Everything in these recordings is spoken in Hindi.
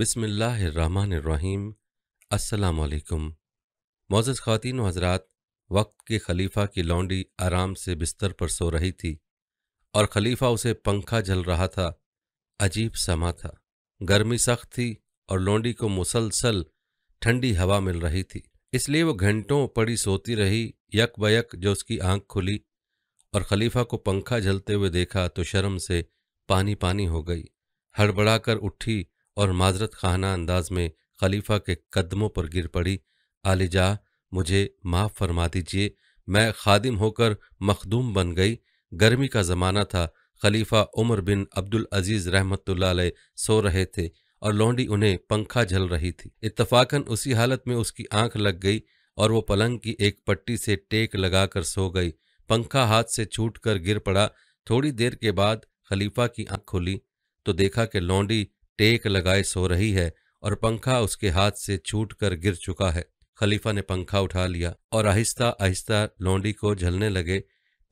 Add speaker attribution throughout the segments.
Speaker 1: बिसमीम् असलकम मोज़ ख़वान हजरात वक्त के खलीफा की लौंडी आराम से बिस्तर पर सो रही थी और खलीफा उसे पंखा झल रहा था अजीब समा था गर्मी सख्त थी और लौंडी को मुसलसल ठंडी हवा मिल रही थी इसलिए वो घंटों पड़ी सोती रही यक बयक जो उसकी आंख खुली और खलीफा को पंखा झलते हुए देखा तो शर्म से पानी पानी हो गई हड़बड़ाकर उठी और माजरत खाना अंदाज में खलीफा के कदमों पर गिर पड़ी आलिजा मुझे माफ़ फरमा दीजिए मैं खादिम होकर मखदूम बन गई गर्मी का ज़माना था खलीफा उमर बिन अब्दुल अजीज़ रहमत सो रहे थे और लौंडी उन्हें पंखा झल रही थी इतफाक़न उसी हालत में उसकी आंख लग गई और वो पलंग की एक पट्टी से टेक लगाकर सो गई पंखा हाथ से छूट कर गिर पड़ा थोड़ी देर के बाद खलीफा की आंख खुली तो देखा कि लौंडी टेक लगाए सो रही है और पंखा उसके हाथ से छूट कर गिर चुका है खलीफा ने पंखा उठा लिया और आहिस्ता आहिस्ता लौंडी को झलने लगे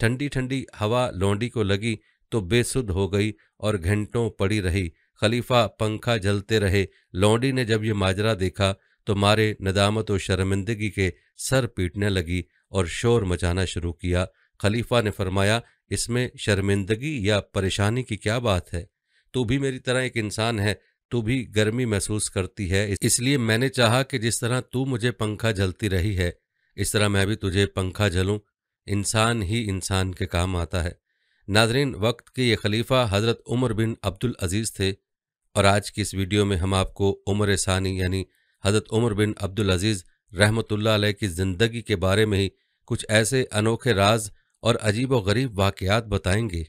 Speaker 1: ठंडी ठंडी हवा लौंडी को लगी तो बेसुध हो गई और घंटों पड़ी रही खलीफा पंखा जलते रहे लौंडी ने जब ये माजरा देखा तो मारे नदामत और शर्मिंदगी के सर पीटने लगी और शोर मचाना शुरू किया खलीफा ने फरमाया इसमें शर्मिंदगी या परेशानी की क्या बात है तू भी मेरी तरह एक इंसान है तू भी गर्मी महसूस करती है इसलिए मैंने चाहा कि जिस तरह तू मुझे पंखा झलती रही है इस तरह मैं भी तुझे पंखा झलूँ इंसान ही इंसान के काम आता है नाजरीन वक्त के ये खलीफा हज़रत उमर बिन अब्दुल अज़ीज़ थे और आज की इस वीडियो में हम आपको उमर सानी यानी हज़रत उमर बिन अब्दुल अज़ीज़ रहमतुल्लाह अलैह की ज़िंदगी के बारे में ही कुछ ऐसे अनोखे राज और अजीब व गरीब वाक़ बताएंगे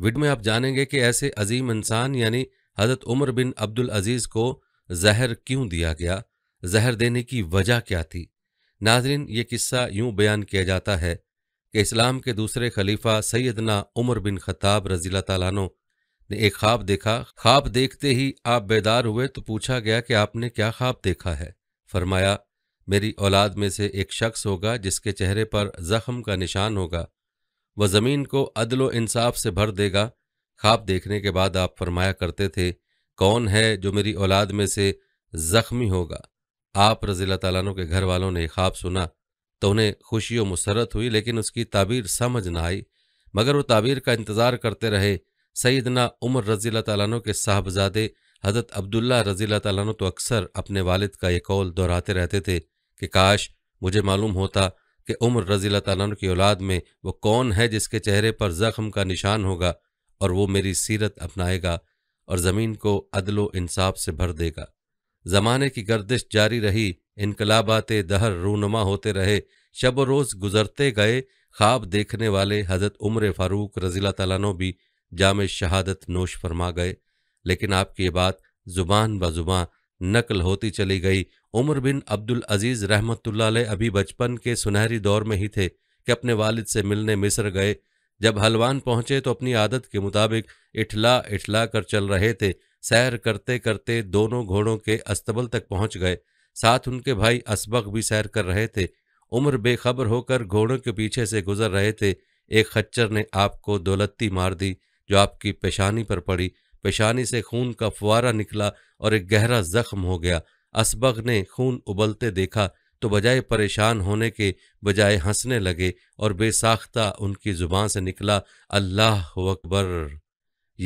Speaker 1: वीडियो में आप जानेंगे कि ऐसे अजीम इंसान यानी हज़रत उमर बिन अब्दुल अजीज़ को जहर क्यों दिया गया जहर देने की वजह क्या थी नाजरीन ये किस्सा यूं बयान किया जाता है कि इस्लाम के दूसरे खलीफा सैदना उमर बिन खताब रजील तैनो ने एक ख्वाब देखा ख्वाब देखते ही आप बेदार हुए तो पूछा गया कि आपने क्या ख्वाब देखा है फरमाया मेरी औलाद में से एक शख्स होगा जिसके चेहरे पर जख्म का निशान होगा वह ज़मीन को अदलो इंसाफ से भर देगा ख्वाब देखने के बाद आप फरमाया करते थे कौन है जो मेरी औलाद में से ज़ख्मी होगा आप रजील तैन के घर वालों ने ख्वाब सुना तो उन्हें खुशी व मुसरत हुई लेकिन उसकी ताबीर समझ ना आई मगर वो ताबीर का इंतज़ार करते रहे सईदना उमर रजील्ला तैन के साहबजादे हज़रत अब्दुल्ला रजील्ला तैन तो अक्सर अपने वालिद का ये कौल दोहराते रहते थे कि काश मुझे मालूम होता कि उम्र रज़ी तन की औलाद में वो कौन है जिसके चेहरे पर ज़ख्म का निशान होगा और वो मेरी सीरत अपनाएगा और ज़मीन को अदलो इंसाफ से भर देगा ज़माने की गर्दिश जारी रही इनकलाबात दहर रूनमा होते रहे शब रोज़ गुजरते गए ख्वाब देखने वाले हज़रत उम्र फ़ारूक रजील तैनो भी जाम शहादत नोश फरमा गए लेकिन आपकी ये बात ज़ुबान बा ज़ुबान नकल होती चली गई उमर बिन अब्दुल अजीज रहमतुल्ला अभी बचपन के सुनहरी दौर में ही थे कि अपने वालिद से मिलने मिस्र गए जब हलवान पहुंचे तो अपनी आदत के मुताबिक इठला इठला कर चल रहे थे सैर करते करते दोनों घोड़ों के अस्तबल तक पहुंच गए साथ उनके भाई असबक भी सैर कर रहे थे उम्र बेखबर होकर घोड़ों के पीछे से गुजर रहे थे एक खच्चर ने आपको दौलत्ती मार दी जो आपकी पेशानी पर पड़ी पेशानी से खून का फुआरा निकला और एक गहरा जख्म हो गया असबग ने खून उबलते देखा तो बजाय परेशान होने के बजाय हंसने लगे और बेसाख्ता उनकी जुबान से निकला अल्लाह अकबर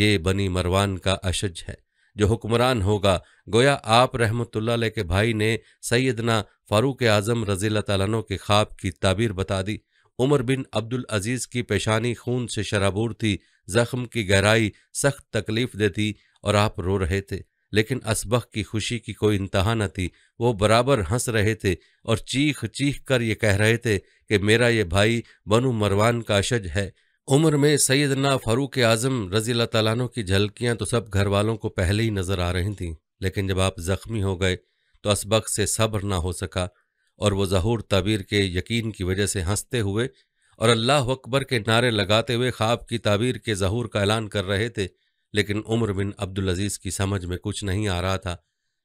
Speaker 1: ये बनी मरवान का अशज है जो हुक्मरान होगा गोया आप रहमतुल्ला के भाई ने सैदना फारूक आजम रजील तनों के ख्वाब की ताबीर बता दी उमर बिन अब्दुल अजीज की पेशानी खून से शराबूर थी जख्म की गहराई सख्त तकलीफ देती और आप रो रहे थे लेकिन असबक की खुशी की कोई इंतहा न थी वो बराबर हंस रहे थे और चीख चीख कर ये कह रहे थे कि मेरा ये भाई बनु मरवान का अशज है उम्र में सैदना फ़ारूक आज़म रज़ील तैन की झलकियाँ तो सब घर वालों को पहले ही नज़र आ रही थीं लेकिन जब आप ज़ख्मी हो गए तो असबक से सब्र ना हो सका और वो जहूर ताबीर के यकीन की वजह से हंसते हुए और अल्लाह अकबर के नारे लगाते हुए ख्वाब की ताबीर के जहूर का ऐलान कर रहे थे लेकिन उम्र बिन अब्दुल अजीज़ की समझ में कुछ नहीं आ रहा था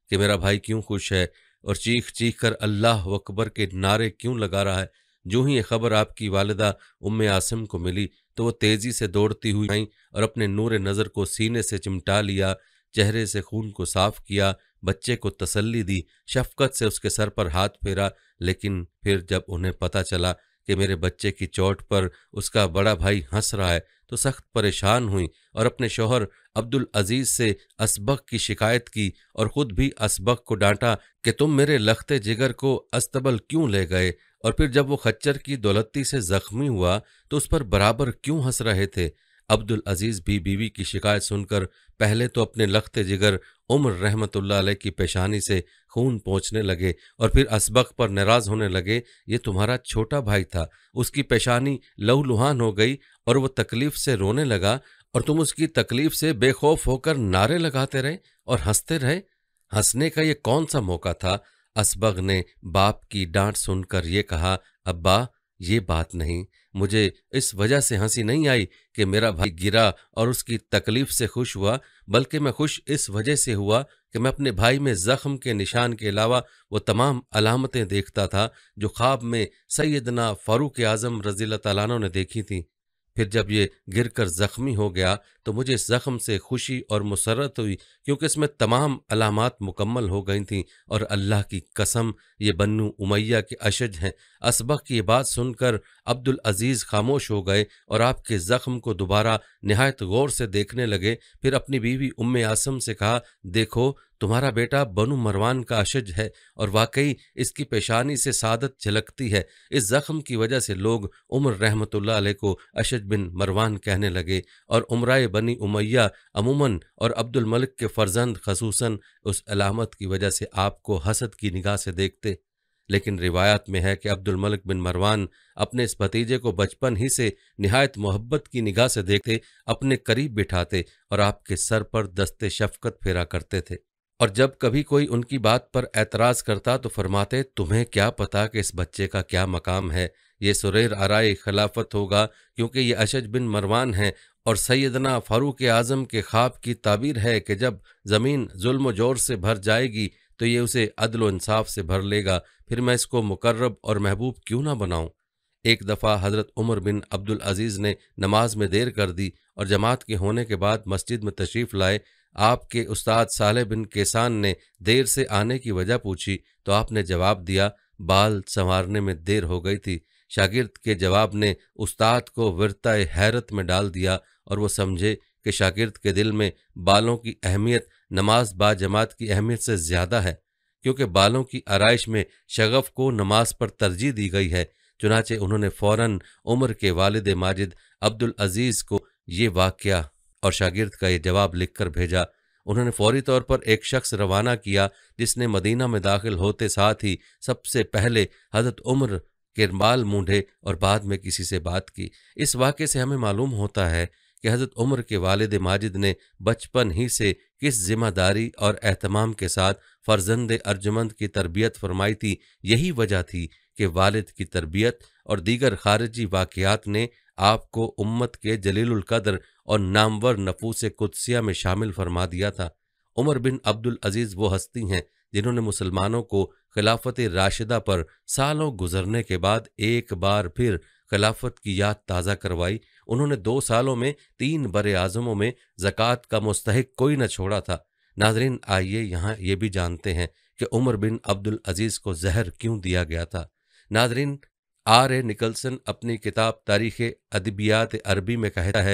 Speaker 1: कि मेरा भाई क्यों खुश है और चीख चीख कर अल्लाह अकबर के नारे क्यों लगा रहा है जो ही ये खबर आपकी वालदा उम्म आसिम को मिली तो वो तेज़ी से दौड़ती हुई आई और अपने नूर नज़र को सीने से चिमटा लिया चेहरे से खून को साफ किया बच्चे को तसल्ली दी शफकत से उसके सर पर हाथ फेरा लेकिन फिर जब उन्हें पता चला कि मेरे बच्चे की चोट पर उसका बड़ा भाई हंस रहा है तो सख्त परेशान हुई और अपने शोहर अब्दुल अजीज से असबक की शिकायत की और ख़ुद भी असबक को डांटा कि तुम मेरे लखते जिगर को अस्तबल क्यों ले गए और फिर जब वो खच्चर की दौलती से ज़ख्मी हुआ तो उस पर बराबर क्यों हंस रहे थे अब्दुल अजीज भी बीवी की शिकायत सुनकर पहले तो अपने लखते जिगर उम्र रहमत की पेशानी से खून पहुँचने लगे और फिर असबक पर नाराज होने लगे ये तुम्हारा छोटा भाई था उसकी पेशानी लहूलुहान हो गई और वो तकलीफ से रोने लगा और तुम उसकी तकलीफ से बेखौफ होकर नारे लगाते रहे और हंसते रहे हंसने का ये कौन सा मौका था असबग ने बाप की डांट सुनकर ये कहा अब्बा ये बात नहीं मुझे इस वजह से हंसी नहीं आई कि मेरा भाई गिरा और उसकी तकलीफ से खुश हुआ बल्कि मैं खुश इस वजह से हुआ कि मैं अपने भाई में ज़ख्म के निशान के अलावा वो तमाम अलामतें देखता था जो ख्वाब में सैदना फ़ारूक आज़म रजील तैन ने देखी थी फिर जब ये गिरकर जख्मी हो गया तो मुझे इस जख्म से खुशी और मुसरत हुई क्योंकि इसमें तमाम अलामत मुकम्मल हो गई थीं और अल्लाह की कसम ये बन्नू उमैया के अशज हैं असबक की ये बात सुनकर अब्दुल अजीज़ खामोश हो गए और आपके ज़ख्म को दोबारा नहायत गौर से देखने लगे फिर अपनी बीवी उम आसम से कहा देखो तुम्हारा बेटा बनु मरवान का अशज है और वाकई इसकी पेशानी से सादत झलकती है इस जख्म की वजह से लोग उमर रहमतुल्ला अलैह को अशज बिन मरवान कहने लगे और उमराए बनी उमैया अमूमन और अब्दुल मलिक के फर्जंद खसूस उस अलामत की वजह से आपको हसद की निगाह से देखते लेकिन रिवायत में है कि अब्दुल मलिक बिन मरवान अपने इस भतीजे को बचपन ही से नहायत मोहब्बत की निगाह से देखते अपने करीब बिठाते और आपके सर पर दस्ते शफकत फेरा करते थे और जब कभी कोई उनकी बात पर ऐतराज करता तो फरमाते तुम्हें क्या पता कि इस बच्चे का क्या मकाम है ये सुरेर आरए खिलाफत होगा क्योंकि ये अशज बिन मरवान है और सैदना फारूक आज़म के ख्वाब की ताबीर है कि जब ज़मीन जुल्म जोर से भर जाएगी तो ये उसे अदल इंसाफ से भर लेगा फिर मैं इसको मुकर्रब और महबूब क्यों ना बनाऊं एक दफ़ा हज़रत उमर बिन अब्दुल अजीज़ ने नमाज में देर कर दी और जमात के होने के बाद मस्जिद में तशरीफ़ लाए आपके उस्ताद साले बिन केसान ने देर से आने की वजह पूछी तो आपने जवाब दिया बाल संवारने में देर हो गई थी शागिर्द के जवाब ने उस्ताद को विरता हैरत में डाल दिया और वो समझे कि शागिर्द के दिल में बालों की अहमियत नमाज बाजमात की अहमियत से ज़्यादा है क्योंकि बालों की आरइश में शगफ को नमाज पर तरजीह दी गई है चुनाचे उन्होंने फ़ौरन उम्र के वालद माजिद अब्दुल अजीज़ को ये वाक़ और शागिर्द का यह जवाब लिखकर भेजा उन्होंने फौरी तौर पर एक शख्स रवाना किया जिसने मदीना में दाखिल होते साथ ही सबसे पहले हजरत उम्र के माल और बाद में किसी से बात की इस वाक्य से हमें मालूम होता है कि हज़रत उम्र के वालिद माजिद ने बचपन ही से किस जिम्मेदारी और अहतमाम के साथ फर्जंद अर्जमंद की तरबियत फरमाई थी यही वजह थी कि वालिद की तरबियत और दीगर खारजी वाकियात ने आपको उम्मत के जलील कदर और नामवर नफूस कुदसिया में शामिल फरमा दिया था उमर बिन अब्दुल अजीज़ वो हस्ती हैं जिन्होंने मुसलमानों को खिलाफत राशिदा पर सालों गुजरने के बाद एक बार फिर खिलाफत की याद ताज़ा करवाई उन्होंने दो सालों में तीन बड़े आज़मों में ज़क़़त का मुस्तक कोई न छोड़ा था नाजरीन आइए यहाँ ये भी जानते हैं कि उमर बिन अब्दुल अजीज़ को जहर क्यों दिया गया था नाजरीन आर ए निकलसन अपनी किताब तारीख अदबियात अरबी में कहता है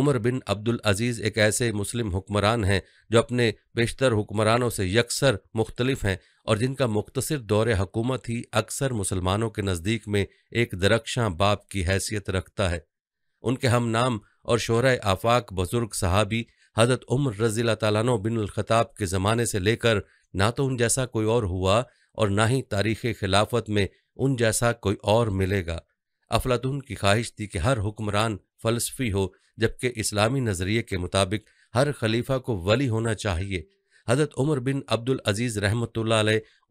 Speaker 1: उमर बिन अब्दुल अजीज़ एक ऐसे मुस्लिम हुक्मरान हैं जो अपने बेशतर हुक्मरानों से यकसर मुख्तलिफ हैं और जिनका मुख्तर दौर हकूमत ही अक्सर मुसलमानों के नज़दीक में एक दरक्षा बाप की हैसियत रखता है उनके हम नाम और शहर आफाक बुजुर्ग सहाबी हजरत उम्र रजील तैनो बिन के ज़माने से लेकर ना तो उन जैसा कोई और हुआ और ना ही तारीख़ खिलाफत में उन जैसा कोई और मिलेगा अफलातून की ख्वाहिश थी कि हर हुक्मरान फलसफी हो जबकि इस्लामी नज़रिए के मुताबिक हर खलीफा को वली होना चाहिए हज़रत उमर बिन अब्दुल अजीज़ रहमत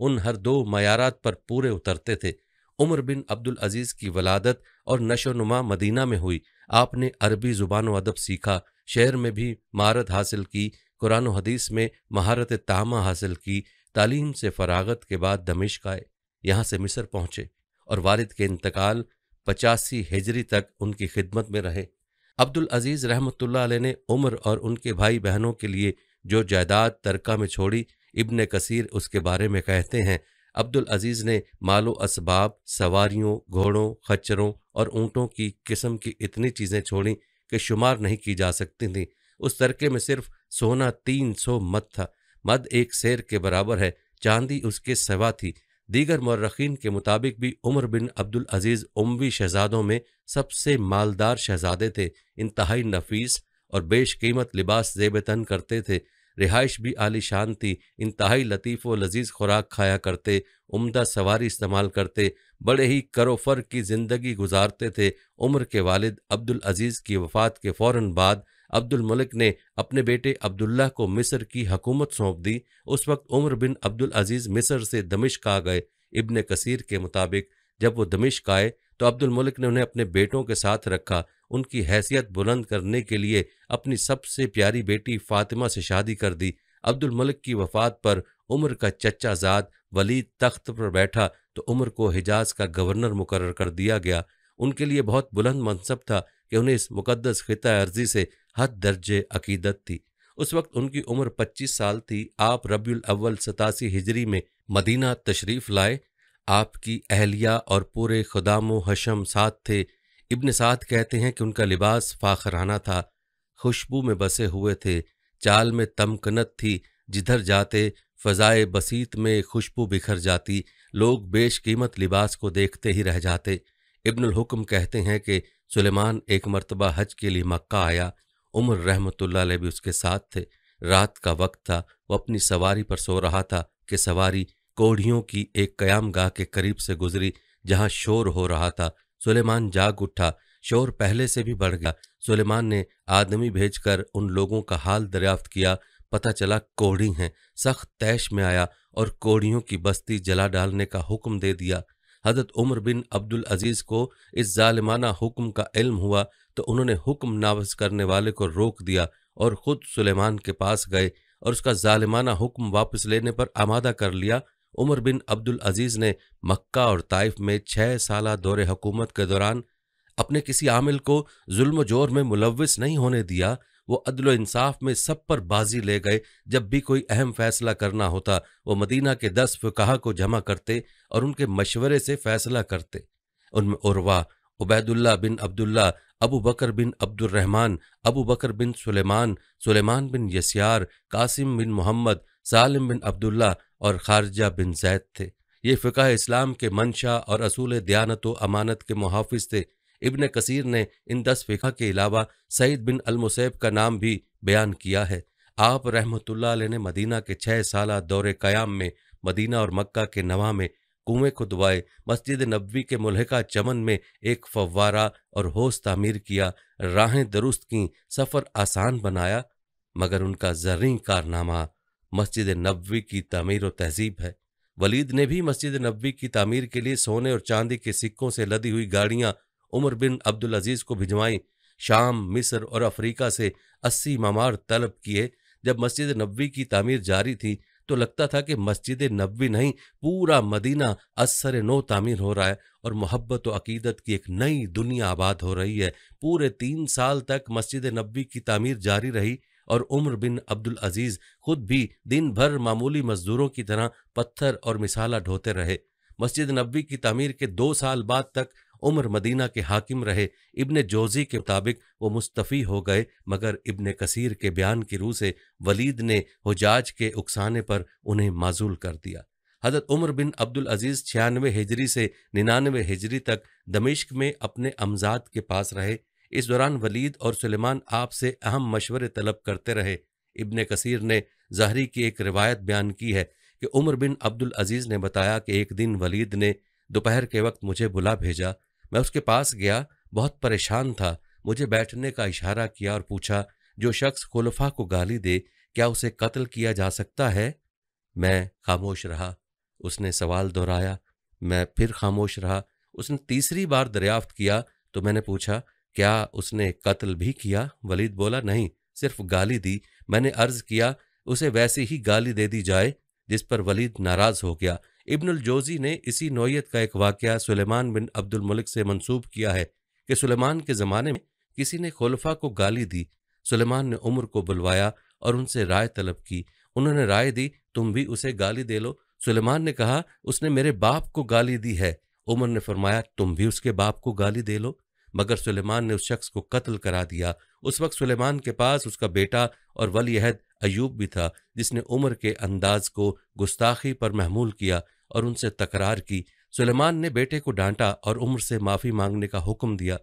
Speaker 1: उन हर दो मयारात पर पूरे उतरते थे उमर बिन अब्दुल अजीज़ की वलादत और नशोनुमा मदीना में हुई आपने अरबी ज़ुबान व अदब सीखा शहर में भी महारत हासिल की कुरान हदीस में महारत तामा हासिल की तालीम से फरागत के बाद दमिश्क आए यहाँ से मिस्र पहुंचे और वालिद के इंतकाल पचासी हिजरी तक उनकी खिदमत में रहे अब्दुल अजीज़ रहमतुल्ला ने उम्र और उनके भाई बहनों के लिए जो जायदाद तरका में छोड़ी इब्न कसीर उसके बारे में कहते हैं अब्दुल अजीज़ ने मालो असबाब सवारियों घोड़ों खच्चरों और ऊँटों की किस्म की इतनी चीज़ें छोड़ी कि शुमार नहीं की जा सकती थी उस तरके में सिर्फ सोना तीन सौ मत था मद एक शेर के बराबर है चांदी उसके सवा थी दीगर मर्रखीन के मुताबिक भी उमर बिन अब्दुल अजीज़ उमवी शहजादों में सबसे मालदार शहजादे थे इंतहाई नफीस और बेश कीमत लिबास जेब तन करते थे रिहाइश भी शान थी इंतहाई लतीफ़ व लजीज खुराक खाया करते उम्दा सवारी इस्तेमाल करते बड़े ही करोफर की ज़िंदगी गुजारते थे उम्र के वालिद अब्दुल अजीज़ की वफ़ात के फ़ौर बाद अब्दुल मलिक ने अपने बेटे अब्दुल्ला को मिस्र की हकूमत सौंप दी उस वक्त उमर बिन अब्दुल अजीज़ मिस्र से दमिश्क आ गए इब्न कसीर के मुताबिक जब वो दमिश्क आए तो अब्दुल मलिक ने उन्हें अपने बेटों के साथ रखा उनकी हैसियत बुलंद करने के लिए अपनी सबसे प्यारी बेटी फातिमा से शादी कर दी अब्दुल मलिक की वफात पर उम्र का चचा जाद वलीद तख्त पर बैठा तो उम्र को हिजाज का गवर्नर मुकर कर दिया गया उनके लिए बहुत बुलंद मनसब था कि उन्हें इस मुकदस खिता अर्जी से हद दर्जे अकीदत थी उस वक्त उनकी उम्र 25 साल थी आप रबी अव्वल सतासी हिजरी में मदीना तशरीफ लाए आपकी अहलिया और पूरे खुदाम हशम साथ थे इब्न साद कहते हैं कि उनका लिबास फाखराना था खुशबू में बसे हुए थे चाल में तमकनत थी जिधर जाते फ़जाए बसीत में खुशबू बिखर जाती लोग बेशकीमत लिबास को देखते ही रह जाते इब्नुल हुक्म कहते हैं कि सुलेमान एक मरतबा हज के लिए मक्का आया उमर रहमतुल्ला भी उसके साथ थे रात का वक्त था वो अपनी सवारी पर सो रहा था कि सवारी कोढ़ियों की एक कयाम गाह के करीब से गुजरी जहां शोर हो रहा था सुलेमान जाग उठा शोर पहले से भी बढ़ गया सुलेमान ने आदमी भेजकर उन लोगों का हाल दरियाफ्त किया पता चला कोढ़ी हैं सख्त तैश में आया और कोढ़ियों की बस्ती जला डालने का हुक्म दे दिया हजरत उमर बिन अब्दुल अजीज़ को इस जालिमाना हुक्म का इल्म हुआ तो उन्होंने हुक्म नावज करने वाले को रोक दिया और ख़ुद सुलेमान के पास गए और उसका जालिमाना हुक्म वापस लेने पर आमादा कर लिया उमर बिन अब्दुल अजीज़ ने मक्का और ताइफ में छः साल दौरे हुकूमत के दौरान अपने किसी आमिल को जुल्म जोर में मुलविस नहीं होने दिया वो अदल इंसाफ में सब पर बाजी ले गए जब भी कोई अहम फैसला करना होता वो मदीना के दस फुकाहा को जमा करते और उनके मशवरे से फैसला करते उनमें उर्वा उबैदुल्ला बिन अब्दुल्ला अबू बकर बिन अब्दुलरहमान अबू बकर बिन सुलेमान सुलेमान बिन यसियार कासिम बिन मोहम्मद सालिम बिन अब्दुल्ला और खारजा बिन जैद थे ये फ़िका इस्लाम के मंशा और असूल दयानत व अमानत के मुहाफ़ थे इबन कसीर ने इन दस फ़िका के अलावा सईद बिन अलमुसैब का नाम भी बयान किया है आप रहमतुल्लाह ने मदीना के छः साल दौरे क़याम में मदीना और मक्का के नवा में कुएं खुदवाए मस्जिद नबी के मुलहका चमन में एक फव्वारा और होश तामीर किया राहें दुरुस्त की सफ़र आसान बनाया मगर उनका जर्री कारनामा मस्जिद नबी की तमीर और तहजीब है वलीद ने भी मस्जिद नबी की तमीर के लिए सोने और चांदी के सिक्कों से लदी हुई गाड़ियां उमर बिन अब्दुल अजीज़ को भिजवाईं शाम मिस्र और अफ्रीका से अस्सी ममार तलब किए जब मस्जिद नबी की तमीर जारी थी तो लगता था कि मस्जिद नबी नहीं पूरा मदीना असर नो तामीर हो रहा है और मोहब्बत व अकीदत की एक नई दुनिया आबाद हो रही है पूरे तीन साल तक मस्जिद नबी की तामीर जारी रही और उम्र बिन अब्दुल अजीज़ खुद भी दिन भर मामूली मजदूरों की तरह पत्थर और मिसाला ढोते रहे मस्जिद नबी की तमीर के दो साल बाद तक उम्र मदीना के हाकिम रहे इब्न जोजी के मुताबिक वो मुस्तफ़ी हो गए मगर इब्न कसीर के बयान की रूह से वलीद ने हजाज के उकसाने पर उन्हें माजूल कर दिया हज़रत उमर बिन अब्दुल अजीज़ छियानवे हिजरी से निन्यानवे हिजरी तक दमिश्क में अपने अमजाद के पास रहे इस दौरान वलीद और सुलेमान आपसे अहम मशवरे तलब करते रहे इब्न कसीर ने जहरी की एक रिवायत बयान की है कि उमर बिन अब्दुल अजीज़ ने बताया कि एक दिन वलीद ने दोपहर के वक्त मुझे बुला भेजा मैं उसके पास गया बहुत परेशान था मुझे बैठने का इशारा किया और पूछा जो शख्स खुलफा को गाली दे क्या उसे कत्ल किया जा सकता है मैं खामोश रहा उसने सवाल दोहराया मैं फिर खामोश रहा उसने तीसरी बार दरियाफ्त किया तो मैंने पूछा क्या उसने कत्ल भी किया वलीद बोला नहीं सिर्फ गाली दी मैंने अर्ज किया उसे वैसे ही गाली दे दी जाए जिस पर वलीद नाराज हो गया इब्नुल जोजी ने इसी नौीयत का एक वाक़ सुलेमान बिन अब्दुल मलिक से मंसूब किया है कि सुलेमान के ज़माने में किसी ने खलफा को गाली दी सुलेमान ने उम्र को बुलवाया और उनसे राय तलब की उन्होंने राय दी तुम भी उसे गाली दे लो सुलेमान ने कहा उसने मेरे बाप को गाली दी है उमर ने फरमाया तुम भी उसके बाप को गाली दे लो मगर सुलेमान ने उस शख्स को कत्ल करा दिया उस वक्त सुलेमान के पास उसका बेटा और वलीहद अयूब भी था जिसने उम्र के अंदाज को गुस्ताखी पर महमूल किया और उनसे तकरार की सुलेमान ने बेटे को डांटा और उम्र से माफ़ी मांगने का हुक्म दिया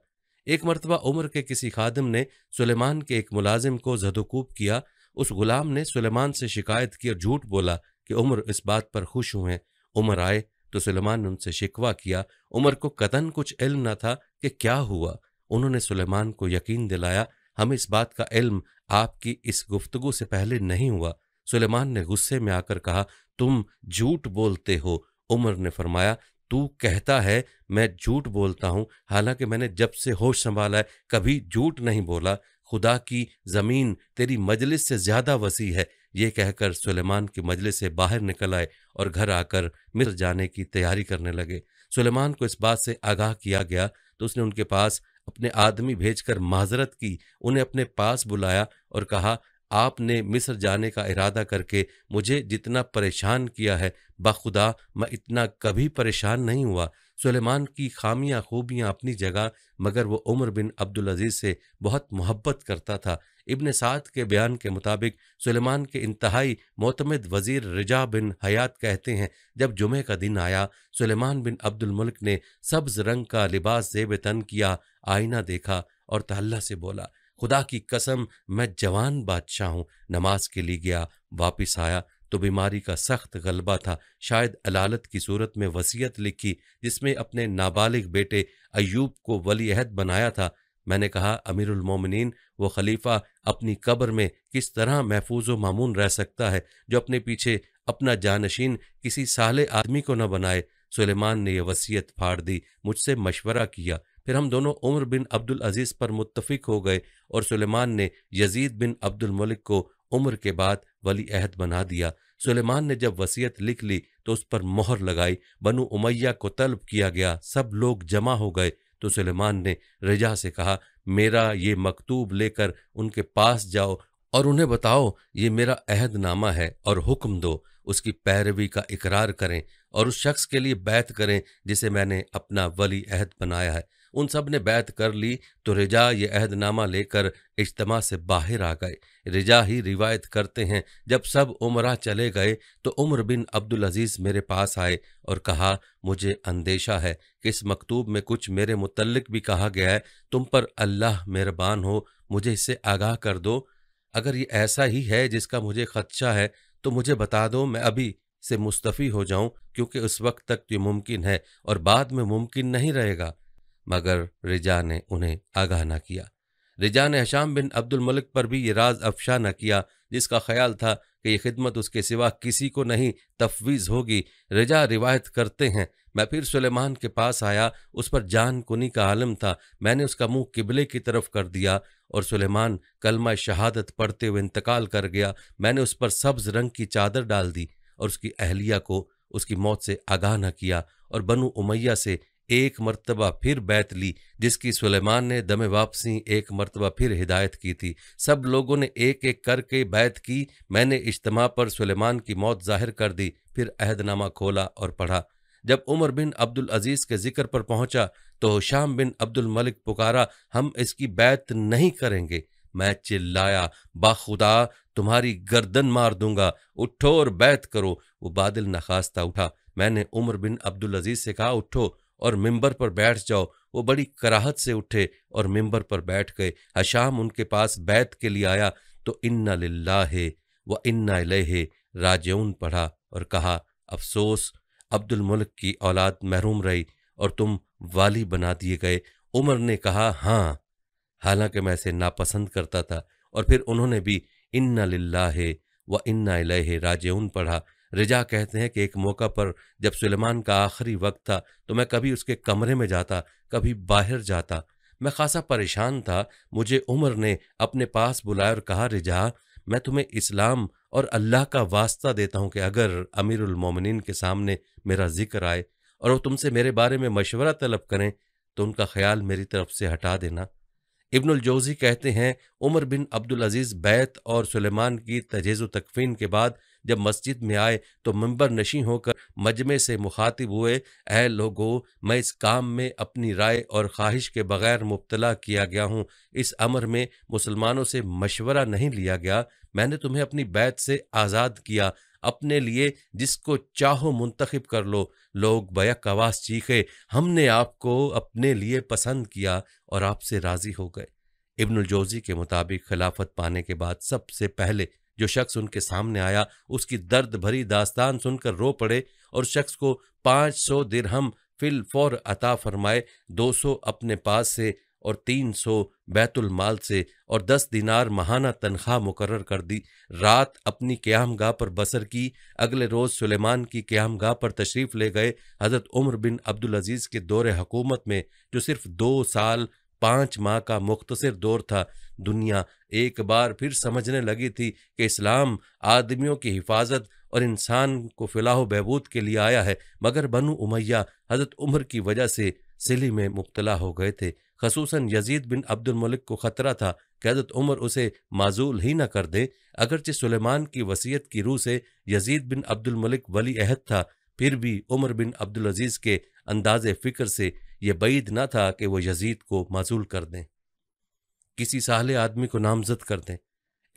Speaker 1: एक मरतबा उम्र के किसी खादम ने सुलेमान के एक मुलाजिम को जदोकूब किया उस गुलाम ने सुलेमान से शिकायत की और झूठ बोला कि उम्र इस बात पर खुश हुए उम्र आए तो सुलेमान ने उनसे शिकवा किया उम्र को कतन कुछ इल्म न था कि क्या हुआ उन्होंने सुलेमान को यकीन दिलाया हमें इस बात का इल्म आपकी इस गुफ्तगु से पहले नहीं हुआ सुलेमान ने गुस्से में आकर कहा तुम झूठ बोलते हो उमर ने फरमाया तू कहता है मैं झूठ बोलता हूँ हालांकि मैंने जब से होश संभाला है कभी झूठ नहीं बोला खुदा की ज़मीन तेरी मजलिस से ज़्यादा वसी है ये कहकर सुलेमान की मजलिस से बाहर निकल आए और घर आकर मिस्र जाने की तैयारी करने लगे सुलेमान को इस बात से आगाह किया गया तो उसने उनके पास अपने आदमी भेजकर माजरत की उन्हें अपने पास बुलाया और कहा आपने मिस्र जाने का इरादा करके मुझे जितना परेशान किया है बखुदा मैं इतना कभी परेशान नहीं हुआ सुलेमान की खामियां खूबियां अपनी जगह मगर वो उमर बिन अब्दुल अजीज़ से बहुत मोहब्बत करता था इब्ने साद के बयान के मुताबिक सुलेमान के इंतहाई मोतमद वजीर रिजा बिन हयात कहते हैं जब जुमे का दिन आया सुलेमान बिन अब्दुल मुल्क ने सब्ज रंग का लिबास जेब तन किया आईना देखा और तल्ला से बोला खुदा की कसम मैं जवान बादशाह हूँ नमाज के लिए गया वापस आया तो बीमारी का सख्त गलबा था शायद अलालत की सूरत में वसीयत लिखी जिसमें अपने नाबालिग बेटे अयूब को वली अहद बनाया था मैंने कहा अमीरुल मोमिनीन वो खलीफा अपनी कब्र में किस तरह महफूज व मामून रह सकता है जो अपने पीछे अपना जानशीन किसी साले आदमी को न बनाए सुलेमान ने यह वसीयत फाड़ दी मुझसे मशवरा किया फिर हम दोनों उमर बिन अब्दुल अजीज़ पर मुत्तफिक हो गए और सुलेमान ने यजीद बिन अब्दुल मलिक को उम्र के बाद वली अहद बना दिया सुलेमान ने जब वसीयत लिख ली तो उस पर मोहर लगाई बनु उमैया को तलब किया गया सब लोग जमा हो गए तो सुलेमान ने रजा से कहा मेरा ये मकतूब लेकर उनके पास जाओ और उन्हें बताओ ये मेरा अहदनामा है और हुक्म दो उसकी पैरवी का इकरार करें और उस शख्स के लिए बैत करें जिसे मैंने अपना वली अहद बनाया है उन सब ने बैत कर ली तो रिजा ये अहदनामा लेकर इज्तमा से बाहर आ गए रिजा ही रिवायत करते हैं जब सब उमरा चले गए तो उम्र बिन अब्दुल अजीज़ मेरे पास आए और कहा मुझे अंदेशा है कि इस मकतूब में कुछ मेरे मुतलक भी कहा गया है तुम पर अल्लाह मेहरबान हो मुझे इससे आगाह कर दो अगर ये ऐसा ही है जिसका मुझे खदशा है तो मुझे बता दो मैं अभी से मुस्तफ़ी हो जाऊं क्योंकि उस वक्त तक ये मुमकिन है और बाद में मुमकिन नहीं रहेगा मगर रिजा ने उन्हें आगाह न किया रिजा ने हशाम बिन अब्दुल मलिक पर भी ये राज अफशा न किया जिसका ख्याल था कि यह खिदमत उसके सिवा किसी को नहीं तफवीज़ होगी रिजा रिवायत करते हैं मैं फिर सुलेमान के पास आया उस पर जान कुनी का आलम था मैंने उसका मुंह किबले की तरफ कर दिया और सुलेमान कलमा शहादत पढ़ते हुए इंतकाल कर गया मैंने उस पर सब्ज रंग की चादर डाल दी और उसकी अहलिया को उसकी मौत से आगाह न किया और बनु उमैया से एक मरतबा फिर बैत ली जिसकी सुलेमान ने दमे वापसी एक मरतबा फिर हिदायत की थी सब लोगों ने एक एक करके बैत की मैंने इज्तम पर सुलेमान की मौत जाहिर कर दी फिर अहदनामा खोला और पढ़ा जब उमर बिन अब्दुल अजीज़ के जिक्र पर पहुंचा तो शाम बिन अब्दुल मलिक पुकारा हम इसकी बैत नहीं करेंगे मैं चिल्लाया बाखुदा तुम्हारी गर्दन मार दूंगा उठो और बैत करो वो बादल नखास्ता उठा मैंने उमर बिन अब्दुल अजीज़ से कहा उठो और मिंबर पर बैठ जाओ वो बड़ी कराहत से उठे और मिंबर पर बैठ गए हशाम उनके पास बैत के लिए आया तो इन्ना है व इन्ना लह राजउन पढ़ा और कहा अफसोस अब्दुल मुल्क की औलाद महरूम रही और तुम वाली बना दिए गए उमर ने कहा हाँ हालांकि मैं इसे नापसंद करता था और फिर उन्होंने भी इन्ना है व इन्ना लह राजउन पढ़ा रिजा कहते हैं कि एक मौका पर जब सुलेमान का आखिरी वक्त था तो मैं कभी उसके कमरे में जाता कभी बाहर जाता मैं खासा परेशान था मुझे उमर ने अपने पास बुलाया और कहा रिजा मैं तुम्हें इस्लाम और अल्लाह का वास्ता देता हूँ कि अगर अमीरमिन के सामने मेरा जिक्र आए और वो तुमसे मेरे बारे में मशवरा तलब करें तो उनका ख्याल मेरी तरफ से हटा देना इब्नुल जोजी कहते हैं उमर बिन अब्दुल अजीज़ बैत और सुलेमान की तजेज़ तकफीन के बाद जब मस्जिद में आए तो मंबर नशी होकर मजमे से मुखातिब हुए अः लोगो मैं इस काम में अपनी राय और ख्वाहिश के बगैर मुबतला किया गया हूँ इस अमर में मुसलमानों से मशवरा नहीं लिया गया मैंने तुम्हें अपनी बैत से आज़ाद किया अपने लिए जिसको चाहो मुंतखब कर लो लोग बयक आवाज़ चीखे हमने आपको अपने लिए पसंद किया और आपसे राज़ी हो गए इब्नुल जोजी के मुताबिक खिलाफत पाने के बाद सबसे पहले जो शख्स उनके सामने आया उसकी दर्द भरी दास्तान सुनकर रो पड़े और शख्स को पाँच सौ दिरहम फिल फौर अता फरमाए दो सौ अपने पास से और तीन सौ बैतुलमाल से और दस दिनार महाना तनख्वाह मुकर कर दी रात अपनी क्याम गाह पर बसर की अगले रोज़ सुलेमान की क्याम गाह पर तशरीफ़ ले गए हज़रत उम्र बिन अब्दुल अजीज़ के दौरे हकूमत में जो सिर्फ दो साल पांच माह का मुख्तसर दौर था दुनिया एक बार फिर समझने लगी थी कि इस्लाम आदमियों की हिफाजत और इंसान को फिलाह बहबूद के लिए आया है मगर बनु उमैया हजरत उम्र की वजह से सिली में मुबतला हो गए थे खसूस यजीद बिन अब्दुलमलिक को ख़तरा था कि हजरत उम्र उसे माजूल ही न कर दे अगरचे सुलेमान की वसीयत की रूह से यजीद बिन अब्दुलमलिक वली अहद था फिर भी उमर बिन अब्दुलज़ीज़ के अंदाज फ़िक्र से यह बैद ना था कि वो यजीद को माजूल कर दें किसी साहले आदमी को नामजद कर दें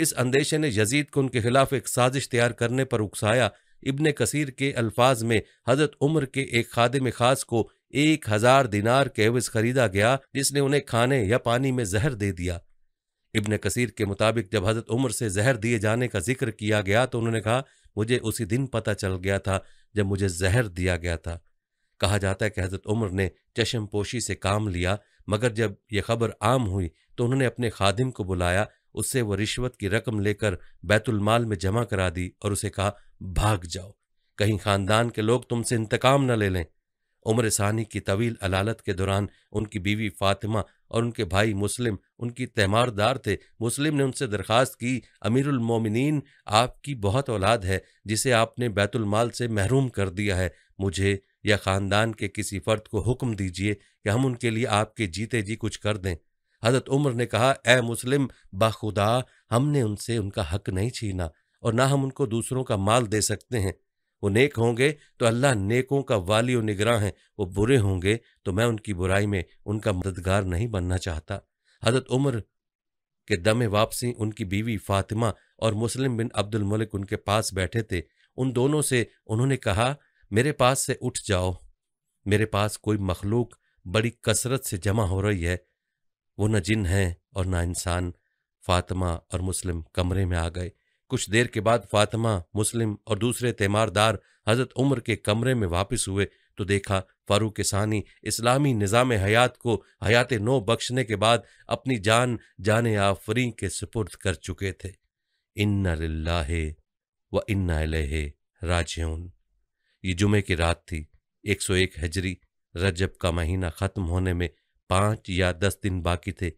Speaker 1: इस अंदेशे ने यजीद को उनके खिलाफ एक साजिश तैयार करने पर उकसाया इबन कसीर के अल्फाज में हजरत उम्र के एक खादिम खास को एक हजार दिनार के एवज खरीदा गया जिसने उन्हें खाने या पानी में जहर दे दिया इबन कसीर के मुताबिक जब हजरत उम्र से जहर दिए जाने का जिक्र किया गया तो उन्होंने कहा मुझे उसी दिन पता चल गया था जब मुझे जहर दिया गया था कहा जाता है कि हज़रत उमर ने पोशी से काम लिया मगर जब यह खबर आम हुई तो उन्होंने अपने खादिम को बुलाया उससे वह रिश्वत की रकम लेकर बैतुलमाल में जमा करा दी और उसे कहा भाग जाओ कहीं खानदान के लोग तुमसे इंतकाम न ले लें उम्र सानी की तवील अलालत के दौरान उनकी बीवी फातिमा और उनके भाई मुस्लिम उनकी तैमारदार थे मुस्लिम ने उनसे दरख्वास्त की मोमिनीन आपकी बहुत औलाद है जिसे आपने बैतुलमाल से महरूम कर दिया है मुझे या खानदान के किसी फर्द को हुक्म दीजिए कि हम उनके लिए आपके जीते जी कुछ कर दें हजरत उम्र ने कहा ए मुस्लिम बाखुदा हमने उनसे उनका हक नहीं छीना और ना हम उनको दूसरों का माल दे सकते हैं वो नेक होंगे तो अल्लाह नेकों का वाली और निगरा है वो बुरे होंगे तो मैं उनकी बुराई में उनका मददगार नहीं बनना चाहता हजरत उम्र के दमे वापसी उनकी बीवी फातिमा और मुस्लिम बिन अब्दुल मलिक उनके पास बैठे थे उन दोनों से उन्होंने कहा मेरे पास से उठ जाओ मेरे पास कोई मखलूक बड़ी कसरत से जमा हो रही है वो न जिन है और न इंसान फातिमा और मुस्लिम कमरे में आ गए कुछ देर के बाद फातिमा मुस्लिम और दूसरे तैमारदार हजरत उम्र के कमरे में वापस हुए तो देखा फारूक सानी इस्लामी निज़ाम हयात को हयात नो बख्शने के बाद अपनी जान जान आफरी के सुपुर्द कर चुके थे इन्ना लाहे व इन्ना लहे राजन ये जुमे की रात थी 101 हजरी रजब का महीना ख़त्म होने में पाँच या दस दिन बाकी थे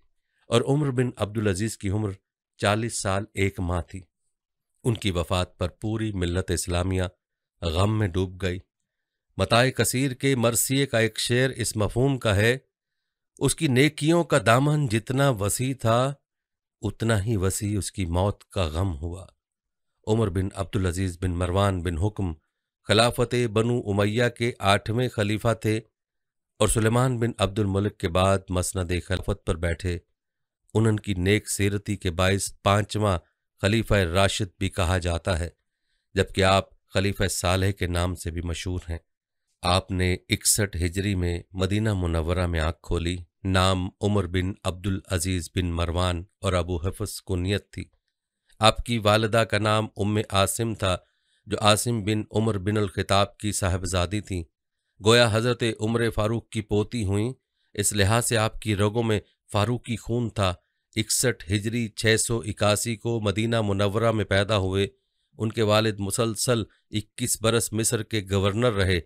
Speaker 1: और उम्र बिन अब्दुल अजीज़ की उम्र चालीस साल एक माह थी उनकी वफात पर पूरी मिलत इस्लामिया गम में डूब गई मताए कसीर के मरसिए का एक शेर इस मफहूम का है उसकी नेकियों का दामन जितना वसी था उतना ही वसी उसकी मौत का गम हुआ उमर बिन अब्दुल अजीज़ बिन मरवान बिन हुक्म खिलाफत बनु उमैया के आठवें खलीफा थे और सुलेमान बिन अब्दुल मलिक के बाद मसनद खिलाफत पर बैठे उनकी की नेक सीरती के बायस पांचवा खलीफा राशिद भी कहा जाता है जबकि आप खलीफा सालह के नाम से भी मशहूर हैं आपने इकसठ हिजरी में मदीना मुनवरा में आँख खोली नाम उमर बिन अब्दुल अजीज़ बिन मरवान और अबू हफस को थी आपकी वालदा का नाम उम्म आसिम था जो आसिम बिन उमर बिन खिताब की साहबजादी थीं गोया हज़रत उम्र फ़ारूक की पोती हुई इस लिहाज से आपकी रगों में फ़ारूकी खून था इकसठ हिजरी छः सौ इक्यासी को मदीना मुनवरा में पैदा हुए उनके वालिद मुसलसल इक्कीस बरस मिस्र के गवर्नर रहे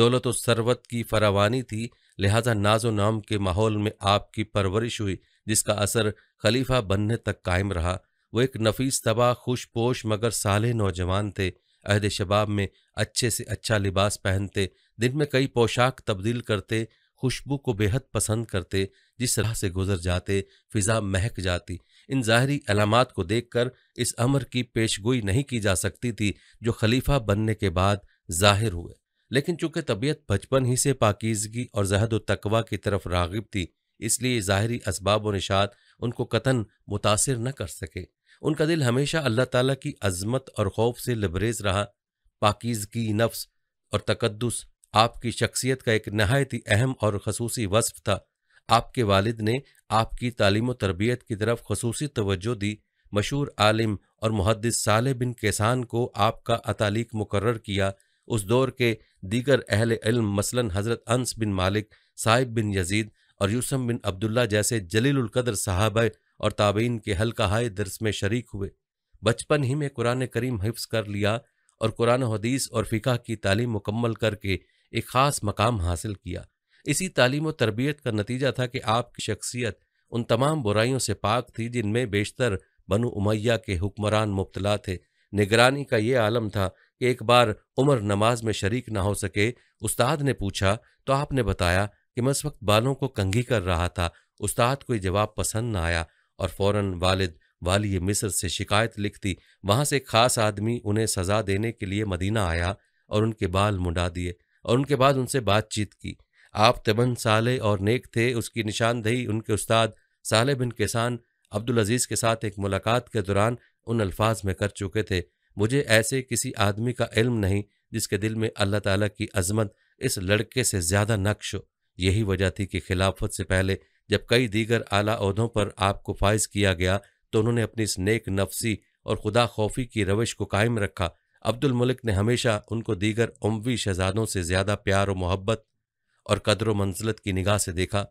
Speaker 1: दौलत सरवत की फरावानी थी लिहाजा नाजो नाम के माहौल में आपकी परवरिश हुई जिसका असर खलीफा बनने तक कायम रहा वो एक नफीस तबाह खुशपोश मगर साले नौजवान थे अहद शबाब में अच्छे से अच्छा लिबास पहनते दिन में कई पोशाक तब्दील करते खुशबू को बेहद पसंद करते जिस राह से गुजर जाते फिजा महक जाती इन ज़ाहरी अलामत को देखकर इस अमर की पेशगोई नहीं की जा सकती थी जो खलीफा बनने के बाद जाहिर हुए लेकिन चूंकि तबीयत बचपन ही से पाकिजगी और जहद तकवा की तरफ रागिब थी इसलिए ज़ाहरी इसबाब व निशात उनको कतन मुतासर न कर सके उनका दिल हमेशा अल्लाह ताला की अजमत और खौफ से लबरेज रहा पाकिजगी नफ्स और तकदस आपकी शख्सियत का एक नहायत ही अहम और खसूसी वस्फ था आपके वालिद ने आपकी तालीम तरबियत की तरफ खसूसी तवज्जो दी मशहूर आलिम और मुहदस साल बिन कैसान को आपका अतालीक मुकर किया उस दौर के दीगर अहल इल्म मसलन हज़रत अनस बिन मालिक साहिब बिन यजीद और यूसम बिन अब्दुल्ला जैसे जलीलकदर साहब और ताबीन के हल्का हाय दर्स में शरीक हुए बचपन ही में कुरान करीम हिफ्स कर लिया और कुरान हदीस और फ़िका की तालीम मुकम्मल करके एक ख़ास मकाम हासिल किया इसी तालीम और तरबियत का नतीजा था कि आपकी शख्सियत उन तमाम बुराइयों से पाक थी जिनमें बेशतर बनु उमैया के हुक्मरान मुबतला थे निगरानी का ये आलम था कि एक बार उमर नमाज में शरीक ना हो सके उस्ताद ने पूछा तो आपने बताया कि मैं उस वक्त बालों को कंघी कर रहा था उस्ताद कोई जवाब पसंद ना आया और फौरन वालिद वाली मिस्र से शिकायत लिखती वहां से खास आदमी उन्हें सजा देने के लिए मदीना आया और उनके बाल मुंडा दिए और उनके बाद उनसे बातचीत की आप तबन साले और नेक थे उसकी निशानदेही उनके उस्ताद साले बिन किसान अब्दुल अजीज़ के साथ एक मुलाकात के दौरान उन अल्फाज में कर चुके थे मुझे ऐसे किसी आदमी का इल्म नहीं जिसके दिल में अल्लाह ताला की अजमत इस लड़के से ज़्यादा नक्श यही वजह थी कि खिलाफत से पहले जब कई दीगर आला अहदों पर आपको फायज किया गया तो उन्होंने अपनी इस नेक नफसी और खुदा खौफी की रविश को कायम रखा अब्दुल मलिक ने हमेशा उनको दीगर उमवी शहजादों से ज़्यादा प्यार और मोहब्बत और कदर व मंजलत की निगाह से देखा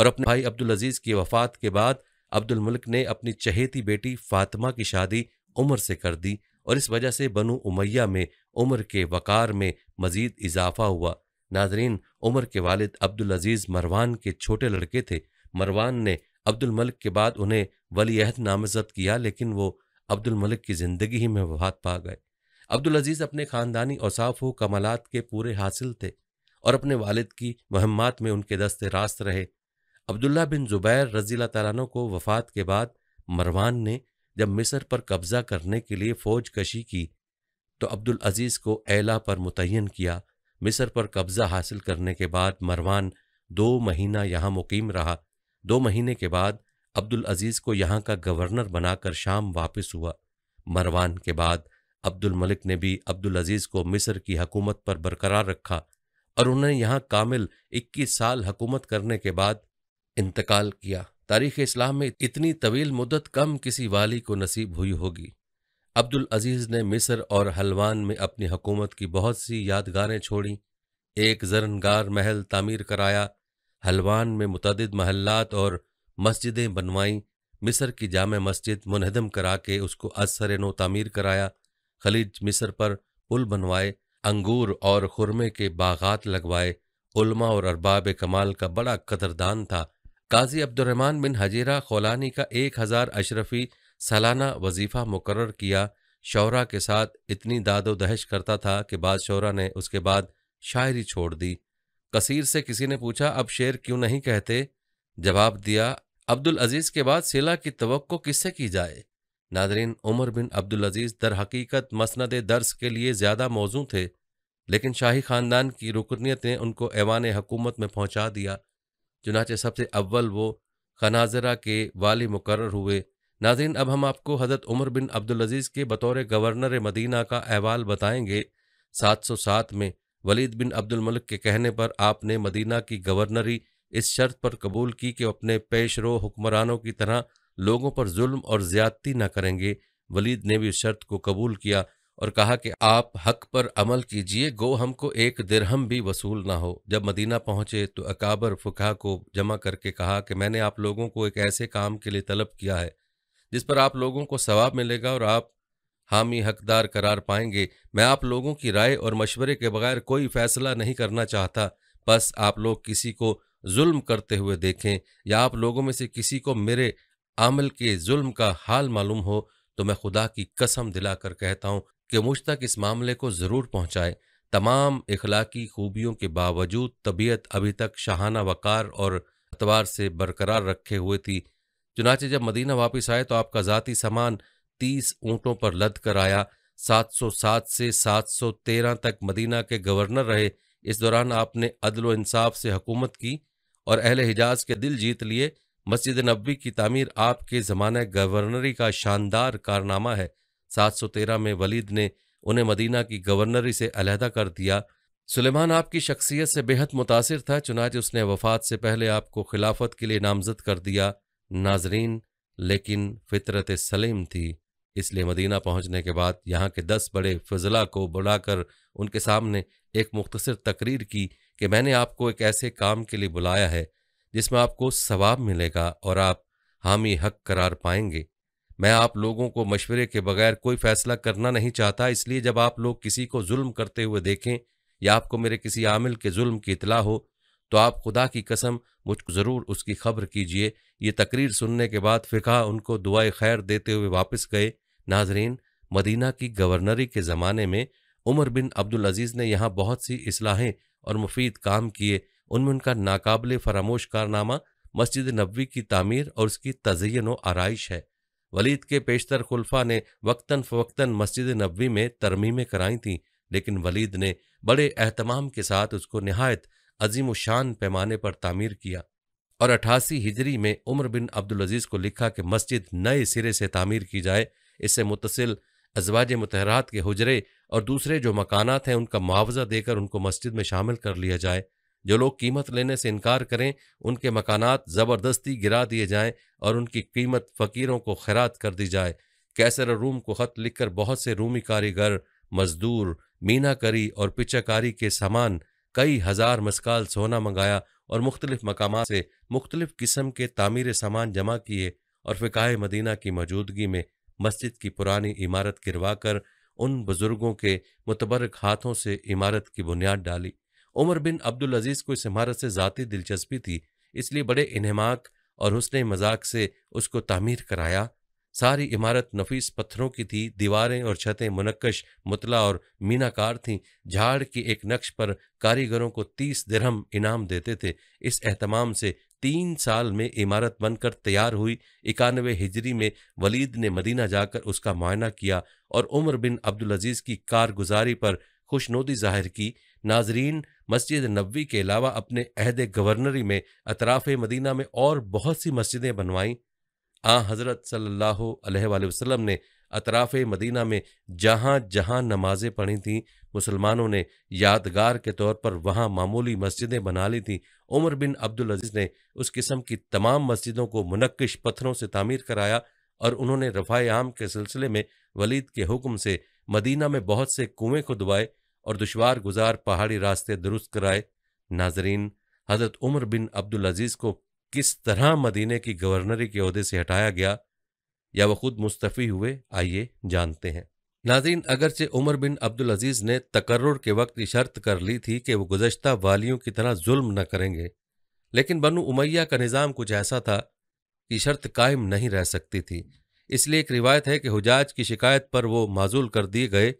Speaker 1: और अपने भाई अब्दुल अजीज़ की वफ़ात के बाद अब्दुल मलिक ने अपनी चहेती बेटी फातिमा की शादी उमर से कर दी और इस वजह से बनु उमैया में उमर के वकार में मजीद इजाफा हुआ नाजरीन उमर के वालिद अब्दुल अजीज़ मरवान के छोटे लड़के थे मरवान ने अब्दुल मलिक के बाद उन्हें वलीहद नामजद किया लेकिन वो अब्दुल मलिक की ज़िंदगी ही में वफात पा गए अब्दुल अजीज़ अपने ख़ानदानी औसाफ व के पूरे हासिल थे और अपने वालिद की महमात में उनके दस्ते रास्त रहे अब्दुल्ला बिन ज़ुबैर रजील तारानों को वफात के बाद मरवान ने जब मिस्र पर कब्ज़ा करने के लिए फ़ौज कशी की तो अब्दुल अजीज़ को एला पर मुतन किया मिस्र पर कब्ज़ा हासिल करने के बाद मरवान दो महीना यहाँ मुकीम रहा दो महीने के बाद अब्दुल अजीज को यहाँ का गवर्नर बनाकर शाम वापस हुआ मरवान के बाद अब्दुल मलिक ने भी अब्दुल अजीज को मिस्र की हकूमत पर बरकरार रखा और उन्होंने यहाँ कामिल 21 साल हकूमत करने के बाद इंतकाल किया तारीख इस्लाम में इतनी तवील मुदत कम किसी वाली को नसीब हुई होगी अब्दुल अजीज ने मिस्र और हलवान में अपनी हकूमत की बहुत सी यादगारें छोड़ी एक जरनगार महल तामीर कराया हलवान में मुतद महल्लात और मस्जिदें बनवाईं मिस्र की जाम मस्जिद मुनहदम करा के उसको असर नो तामीर कराया खलीज मिस्र पर पुल बनवाए अंगूर और खुरमे के बागात लगवाए उलमा और अरबाब कमाल का बड़ा कदरदान था काजी अब्दुलरहमान बिन हजीरा खोलानी का एक हज़ार अशरफी सालाना वजीफ़ा मुकर किया शौरा के साथ इतनी दादो दहश करता था कि बाद शौरा ने उसके बाद शायरी छोड़ दी कसीर से किसी ने पूछा अब शेर क्यों नहीं कहते जवाब दिया अब्दुल अजीज के बाद सेला की तो किससे की जाए नादरीन उमर बिन अब्दुल अजीज दर हकीकत मसनद दर्स के लिए ज़्यादा मौजू थे लेकिन शाही ख़ानदान की रुकनीत ने उनको ऐवान हकूमत में पहुंचा दिया चुनाचे सबसे अव्वल वो खनाजरा के वाली मुकर हुए नाजरीन अब हम आपको हज़रत उमर बिन अब्दुल अजीज़ के बतौर गवर्नर मदीना का अहवाल बताएंगे 707 में वलीद बिन अब्दुल मलिक के कहने पर आपने मदीना की गवर्नरी इस शर्त पर कबूल की कि अपने पेशरो हुक्मरानों की तरह लोगों पर जुल्म और ज्यादती न करेंगे वलीद ने भी शर्त को कबूल किया और कहा कि आप हक पर अमल कीजिए गो हमको एक दिरहम भी वसूल ना हो जब मदीना पहुंचे तो अकाबर फुका को जमा करके कहा कि मैंने आप लोगों को एक ऐसे काम के लिए तलब किया है जिस पर आप लोगों को सवाब मिलेगा और आप हामी हकदार करार पाएंगे मैं आप लोगों की राय और मशवरे के बगैर कोई फैसला नहीं करना चाहता बस आप लोग किसी को जुल्म करते हुए देखें या आप लोगों में से किसी को मेरे आमल के जुल्म का हाल मालूम हो तो मैं खुदा की कसम दिलाकर कहता हूँ कि मुझ तक इस मामले को ज़रूर पहुंचाए तमाम इखलाकी खूबियों के बावजूद तबीयत अभी तक शाहाना वक़ार और अतवार से बरकरार रखे हुए थी चुनाचे जब मदीना वापस आए तो आपका ज़ाती सामान तीस ऊंटों पर लद कर आया 707 से 713 तक मदीना के गवर्नर रहे इस दौरान आपने अदल इंसाफ से हकूमत की और अहल हिजाज के दिल जीत लिए मस्जिद नबी की तामीर आपके जमाने गवर्नरी का शानदार कारनामा है 713 में वलीद ने उन्हें मदीना की गवर्नरी से अलहदा कर दिया सुलेमान आपकी शख्सियत से बेहद मुतासर था चुनाच उसने वफात से पहले आपको खिलाफत के लिए नामजद कर दिया नाजरीन लेकिन फितरत सलीम थी इसलिए मदीना पहुंचने के बाद यहाँ के दस बड़े फजला को बुलाकर उनके सामने एक मुख्तसर तकरीर की कि मैंने आपको एक ऐसे काम के लिए बुलाया है जिसमें आपको सवाब मिलेगा और आप हामी हक करार पाएंगे मैं आप लोगों को मशवरे के बगैर कोई फैसला करना नहीं चाहता इसलिए जब आप लोग किसी को जुल्म करते हुए देखें या आपको मेरे किसी आमिल के जुल्म की इतला हो तो आप खुदा की कसम मुझको ज़रूर उसकी खबर कीजिए ये तकरीर सुनने के बाद फ़िका उनको दुआए खैर देते हुए वापस गए नाजरीन मदीना की गवर्नरी के ज़माने में उमर बिन अब्दुल अजीज़ ने यहाँ बहुत सी असलाहें और मुफीद काम किए उनमें उनका नाकबले फरामोश कारनामा मस्जिद नबी की तामीर और उसकी तजयन व आरइश है वलीद के पेशतर खुलफा ने वक्ता फ़वक्ता मस्जिद नबी में तरमीमें कराई थीं लेकिन वलीद ने बड़े अहतमाम के साथ उसको नहायत अजीम शान पैमाने पर तामीर किया और अठासी हिजरी में उमर बिन अब्दुल अजीज़ को लिखा कि मस्जिद नए सिरे से तामीर की जाए इससे मुतसिल अजवाज मतहरात के हजरे और दूसरे जो मकानात हैं उनका मुआवजा देकर उनको मस्जिद में शामिल कर लिया जाए जो लोग कीमत लेने से इनकार करें उनके मकानात ज़बरदस्ती गिरा दिए जाएं और उनकी कीमत फ़कीरों को खैरात कर दी जाए कैसर रूम को ख़त लिखकर बहुत से रूमी कारीगर मजदूर मीनाकारी और पिचाकारी के सामान कई हज़ार मस्काल सोना मंगाया और मुख्तलिफ मकाम से मुख्तलिफ किस्म के तामीर सामान जमा किए और फ़िकाय मदीना की मौजूदगी में मस्जिद की पुरानी इमारत गिरवाकर उन बुजुर्गों के मुतबरक हाथों से इमारत की बुनियाद डाली उमर बिन अब्दुल अजीज़ को इस इमारत से ज़ाती दिलचस्पी थी इसलिए बड़े इनहमाक और हुसन मजाक से उसको तामीर कराया सारी इमारत नफीस पत्थरों की थी दीवारें और छतें मुनक्कश मुतला और मीनाकार थीं झाड़ की एक नक्श पर कारीगरों को तीस दिरहम इनाम देते थे इस अहतमाम से तीन साल में इमारत बनकर तैयार हुई इक्यानवे हिजरी में वलीद ने मदीना जाकर उसका मुआयना किया और उमर बिन अब्दुल अजीज़ की कारगुजारी पर खुशनोदी जाहिर की नाजरीन मस्जिद नबी के अलावा अपने अहद गवर्नरी में अतराफ मदीना में और बहुत सी मस्जिदें बनवाईं आ हज़रत सल्लल्लाहु अलैहि वसल्लम ने अतराफ मदीना में जहाँ जहाँ नमाज़ें पढ़ी थीं मुसलमानों ने यादगार के तौर पर वहाँ मामूली मस्जिदें बना ली थीं उमर बिन अब्दुल अजीज़ ने उस किस्म की तमाम मस्जिदों को मुनक्श पत्थरों से तामीर कराया और उन्होंने रफ़ाए आम के सिलसिले में वलीद के हुक्म से मदीना में बहुत से कुएँ खुदवाए और दुशवार गुजार पहाड़ी रास्ते दुरुस्त कराए नाजरीन हज़रत उमर बिन अब्दुल अजीज़ को किस तरह मदीने की गवर्नरी के अहदे से हटाया गया या वह खुद मुस्तफ़ी हुए आइए जानते हैं नाजीन अगरचे उमर बिन अब्दुल अजीज़ ने तकर्र के वक्त ये शर्त कर ली थी कि वह गुजशत वालियों की तरह जुल्म न करेंगे लेकिन बनु उमैया का निज़ाम कुछ ऐसा था कि शर्त कायम नहीं रह सकती थी इसलिए एक रिवायत है कि हुजाज की शिकायत पर वो माजूल कर दिए गए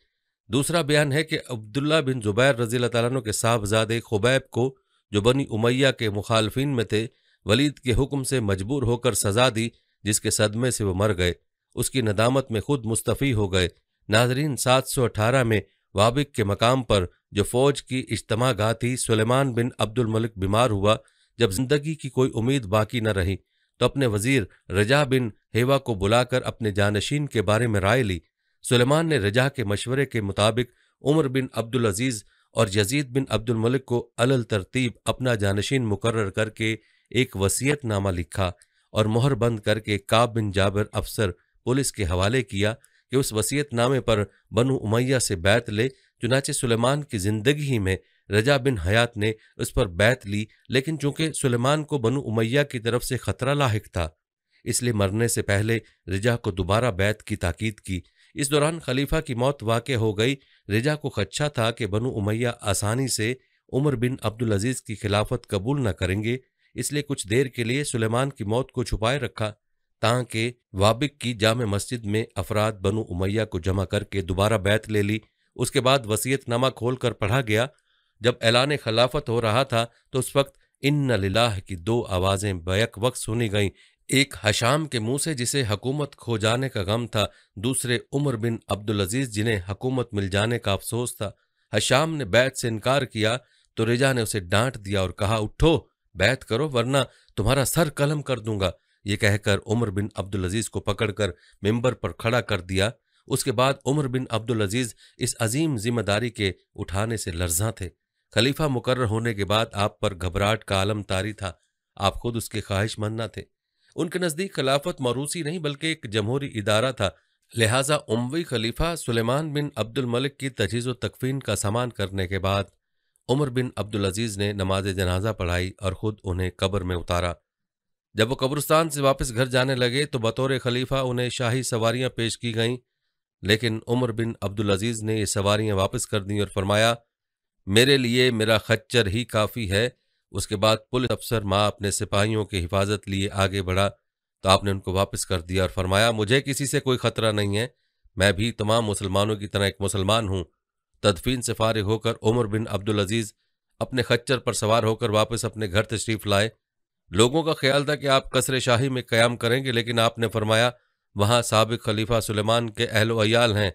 Speaker 1: दूसरा बयान है कि अब्दुल्ला बिन जुबैर रजील तु के साहबजादे खुबैब को जो बनी उमैया के मुखालफिन में थे वलीद के हुक्म से मजबूर होकर सजा दी जिसके सदमे से वो मर गए उसकी नदामत में खुद मुस्तफ़ी हो गए नाजरीन 718 में वाबिक के मकाम पर जो फौज की गा थी सुलेमान बिन अब्दुल मलिक बीमार हुआ जब जिंदगी की कोई उम्मीद बाकी न रही तो अपने वजीर रजा बिन हेवा को बुलाकर अपने जानशीन के बारे में राय ली सुलेमान ने रजा के मशवरे के मुताबिक उमर बिन अब्दुल अजीज़ और यजीद बिन अब्दुल मलिक को अलल तरतीब अपना जानशीन मुकर्र करके एक वसीयतनामा लिखा और मोहर बंद करके काब बिन जाबर अफसर पुलिस के हवाले किया कि उस वसीयत नामे पर बनु उमैया से बैत ले चुनाचे सुलेमान की जिंदगी ही में रजा बिन हयात ने उस पर बैत ली लेकिन चूंकि सुलेमान को बनु उमैया की तरफ से खतरा लाक था इसलिए मरने से पहले रिजा को दोबारा बैत की ताकीद की इस दौरान खलीफा की मौत वाक़ हो गई रिजा को खच्छा था कि बनु उमैया आसानी से उमर बिन अब्दुल अजीज़ की खिलाफत कबूल न करेंगे इसलिए कुछ देर के लिए सुलेमान की मौत को छुपाए रखा तां के वाबिक की जाम मस्जिद में अफराद बनु उमैया को जमा करके दोबारा बैत ले ली उसके बाद वसीयतनामा कर पढ़ा गया जब ऐलान खिलाफत हो रहा था तो उस वक्त इन लिलाह की दो आवाज़ें बैक वक्त सुनी गईं एक हशाम के मुंह से जिसे हकूमत खो जाने का गम था दूसरे उमर बिन अब्दुल अजीज जिन्हें हकूमत मिल जाने का अफसोस था हशाम ने बैत से इनकार किया तो रिजा ने उसे डांट दिया और कहा उठो बैत करो वरना तुम्हारा सर कलम कर दूंगा ये कहकर उमर बिन अब्दुल अजीज को पकड़कर मेंबर पर खड़ा कर दिया उसके बाद उमर बिन अब्दुल अजीज इस अजीम जिम्मेदारी के उठाने से लर्जा थे खलीफा मुकर्र होने के बाद आप पर घबराहट का आलम तारी था आप खुद उसके ख्वाहिश मानना थे उनके नज़दीक खिलाफत मरूसी नहीं बल्कि एक जमहूरी इदारा था लिहाजा उमवी खलीफा सुलेमान बिन अब्दुल मलिक की तजीज़ व तकफीन का सामान करने के बाद उमर बिन अब्दुल अजीज़ ने नमाज जनाजा पढ़ाई और ख़ुद उन्हें कब्र में उतारा जब वो कब्रस्तान से वापस घर जाने लगे तो बतौर खलीफा उन्हें शाही सवारियां पेश की गईं लेकिन उमर बिन अब्दुल अजीज़ ने ये सवारियां वापस कर दी और फरमाया मेरे लिए मेरा खच्चर ही काफ़ी है उसके बाद पुलिस अफसर माँ अपने सिपाहियों की हिफाजत लिए आगे बढ़ा तो आपने उनको वापस कर दिया और फरमाया मुझे किसी से कोई ख़तरा नहीं है मैं भी तमाम मुसलमानों की तरह एक मुसलमान हूँ तदफीन से फारिग होकर उमर बिन अब्दुल अजीज़ अपने खच्चर पर सवार होकर वापस अपने घर तशरीफ़ लाए लोगों का ख्याल था कि आप कसर शाही में क्याम करेंगे लेकिन आपने फरमाया वहां सबक खलीफा सुलेमान के अहल अयाल हैं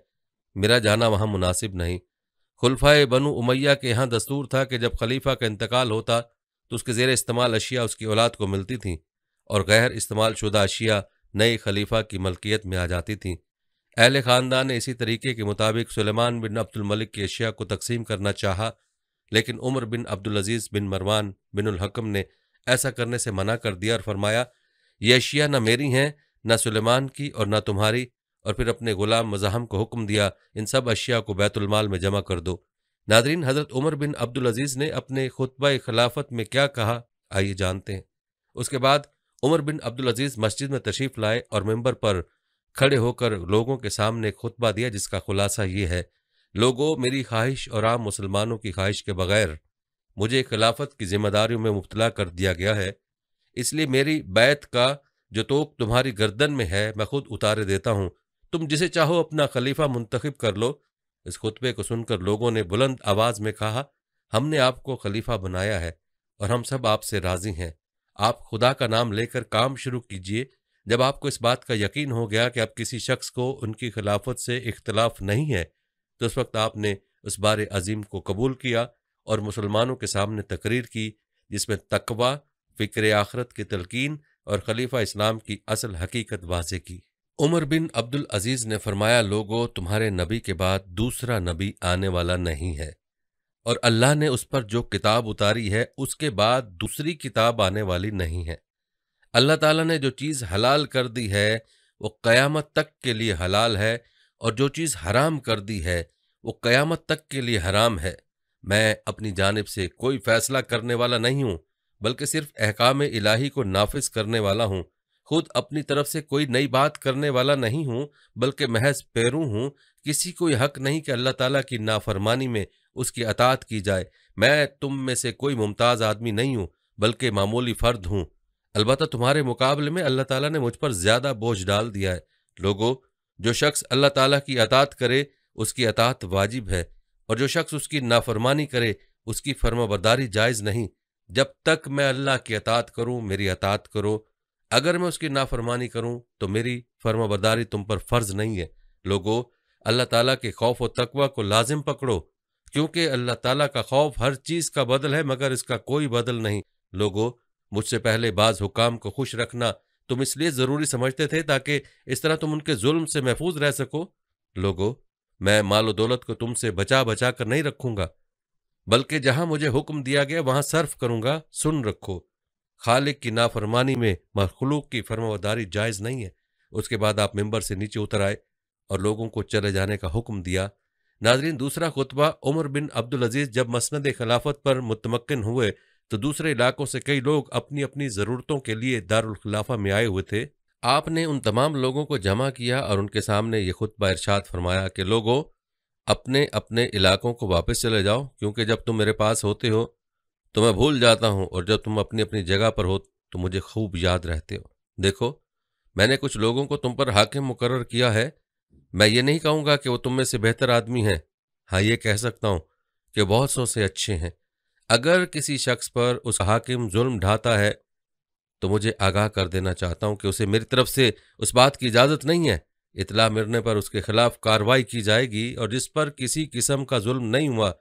Speaker 1: मेरा जाना वहां मुनासिब नहीं खुलफा बनु उमैया के यहाँ दस्तूर था कि जब खलीफा का इंतकाल होता तो उसके जेर इस्तेमाल अशिया उसकी औलाद को मिलती थी और गैर इस्तेमाल शुदा अशिया नए खलीफा की मलकियत में आ जाती थी अहल ख़ानदान ने इसी तरीके के मुताबिक सुलेमान बिन अब्दुलमलिक की अशिया को तकसीम करना चाहा लेकिन उमर बिन अब्दुलज़ीज़ बिन मरवान बिन हकम ने ऐसा करने से मना कर दिया और फरमाया ये अशिया न मेरी हैं न सुलेमान की और न तुम्हारी और फिर अपने गुलाम मजाहम को हुक्म दिया इन सब अशिया को बैतुलमाल में जमा कर दो नादरीन हजरत उमर बिन अब्दुल अजीज ने अपने खुतबा खिलाफत में क्या कहा आइए जानते हैं उसके बाद उमर बिन अब्दुल अजीज मस्जिद में तशरीफ लाए और मेंबर पर खड़े होकर लोगों के सामने खुतबा दिया जिसका खुलासा ये है लोगों मेरी ख्वाहिश और आम मुसलमानों की ख्वाहिश के बगैर मुझे खिलाफत की जिम्मेदारियों में मुबतला कर दिया गया है इसलिए मेरी बैत का जो तोक तुम्हारी गर्दन में है मैं खुद उतारे देता हूँ तुम जिसे चाहो अपना खलीफा मुंतखब कर लो इस खुतबे को सुनकर लोगों ने बुलंद आवाज में कहा हमने आपको खलीफा बनाया है और हम सब आपसे राजी हैं आप खुदा का नाम लेकर काम शुरू कीजिए जब आपको इस बात का यकीन हो गया कि अब किसी शख्स को उनकी खिलाफत से इख्तलाफ नहीं है तो उस वक्त आपने उस बार अजीम को कबूल किया और मुसलमानों के सामने तकरीर की जिसमें तकवा फ़िक्र आखरत की तलकिन और खलीफा इस्लाम की असल हकीकत वाजे की उमर बिन अब्दुल अजीज़ ने फरमाया लोगो तुम्हारे नबी के बाद दूसरा नबी आने वाला नहीं है और अल्लाह ने उस पर जो किताब उतारी है उसके बाद दूसरी किताब आने वाली नहीं है अल्लाह ताला ने जो चीज़ हलाल कर दी है वो क़यामत तक के लिए हलाल है और जो चीज़ हराम कर दी है वो क़यामत तक के लिए हराम है मैं अपनी जानब से कोई फैसला करने वाला नहीं हूं बल्कि सिर्फ अहकाम इलाही को नाफिज करने वाला हूं खुद अपनी तरफ से कोई नई बात करने वाला नहीं हूं बल्कि महज पैरू हूं किसी को यह हक नहीं कि अल्लाह ताला की नाफरमानी में उसकी अतात की जाए मैं तुम में से कोई मुमताज़ आदमी नहीं हूं बल्कि मामूली फ़र्द हूं अलबत् तुम्हारे मुकाबले में अल्लाह ताला ने मुझ पर ज़्यादा बोझ डाल दिया है लोगो जो शख्स अल्लाह तला की अतात करे उसकी अतात वाजिब है और जो शख्स उसकी नाफरमानी करे उसकी फर्माबरदारी जायज नहीं जब तक मैं अल्लाह की अतात करूं मेरी अतात करो अगर मैं उसकी नाफरमानी करूं तो मेरी फर्माबरदारी तुम पर फर्ज नहीं है लोगो अल्लाह तला के खौफ व तकवा को लाजिम पकड़ो क्योंकि अल्लाह तला का खौफ हर चीज का बदल है मगर इसका कोई बदल नहीं लोगो मुझसे पहले बाज हुकाम को खुश रखना तुम इसलिए जरूरी समझते थे ताकि इस तरह तुम उनके जुल्म से महफूज रह सको लोगों मैं मालो दौलत को तुमसे बचा बचा कर नहीं रखूंगा बल्कि जहां मुझे हुक्म दिया गया वहां सर्फ करूंगा सुन रखो खालिक की नाफरमानी में मखलूक की फर्मावदारी जायज़ नहीं है उसके बाद आप मेंबर से नीचे उतर आए और लोगों को चले जाने का हुक्म दिया नाजरीन दूसरा खुतबा उमर बिन अब्दुल अजीज़ जब मसंद खिलाफत पर मुतमक्न हुए तो दूसरे इलाकों से कई लोग अपनी अपनी ज़रूरतों के लिए दारखिलाफा में आए हुए थे आपने उन तमाम लोगों को जमा किया और उनके सामने ये खुद इरशाद फरमाया कि लोगों अपने अपने इलाकों को वापस चले जाओ क्योंकि जब तुम मेरे पास होते हो तो मैं भूल जाता हूँ और जब तुम अपनी अपनी जगह पर हो तो मुझे खूब याद रहते हो देखो मैंने कुछ लोगों को तुम पर हाकिम मुकर किया है मैं ये नहीं कहूँगा कि वो तुम में से बेहतर आदमी हैं हाँ ये कह सकता हूँ कि बहुत सौ से अच्छे हैं अगर किसी शख्स पर उस हाकिम जुल्म ढाता है तो मुझे आगाह कर देना चाहता हूं कि उसे मेरी तरफ से उस बात की इजाज़त नहीं है इतला मिलने पर उसके खिलाफ कार्रवाई की जाएगी और जिस पर किसी किस्म का जुल्म नहीं हुआ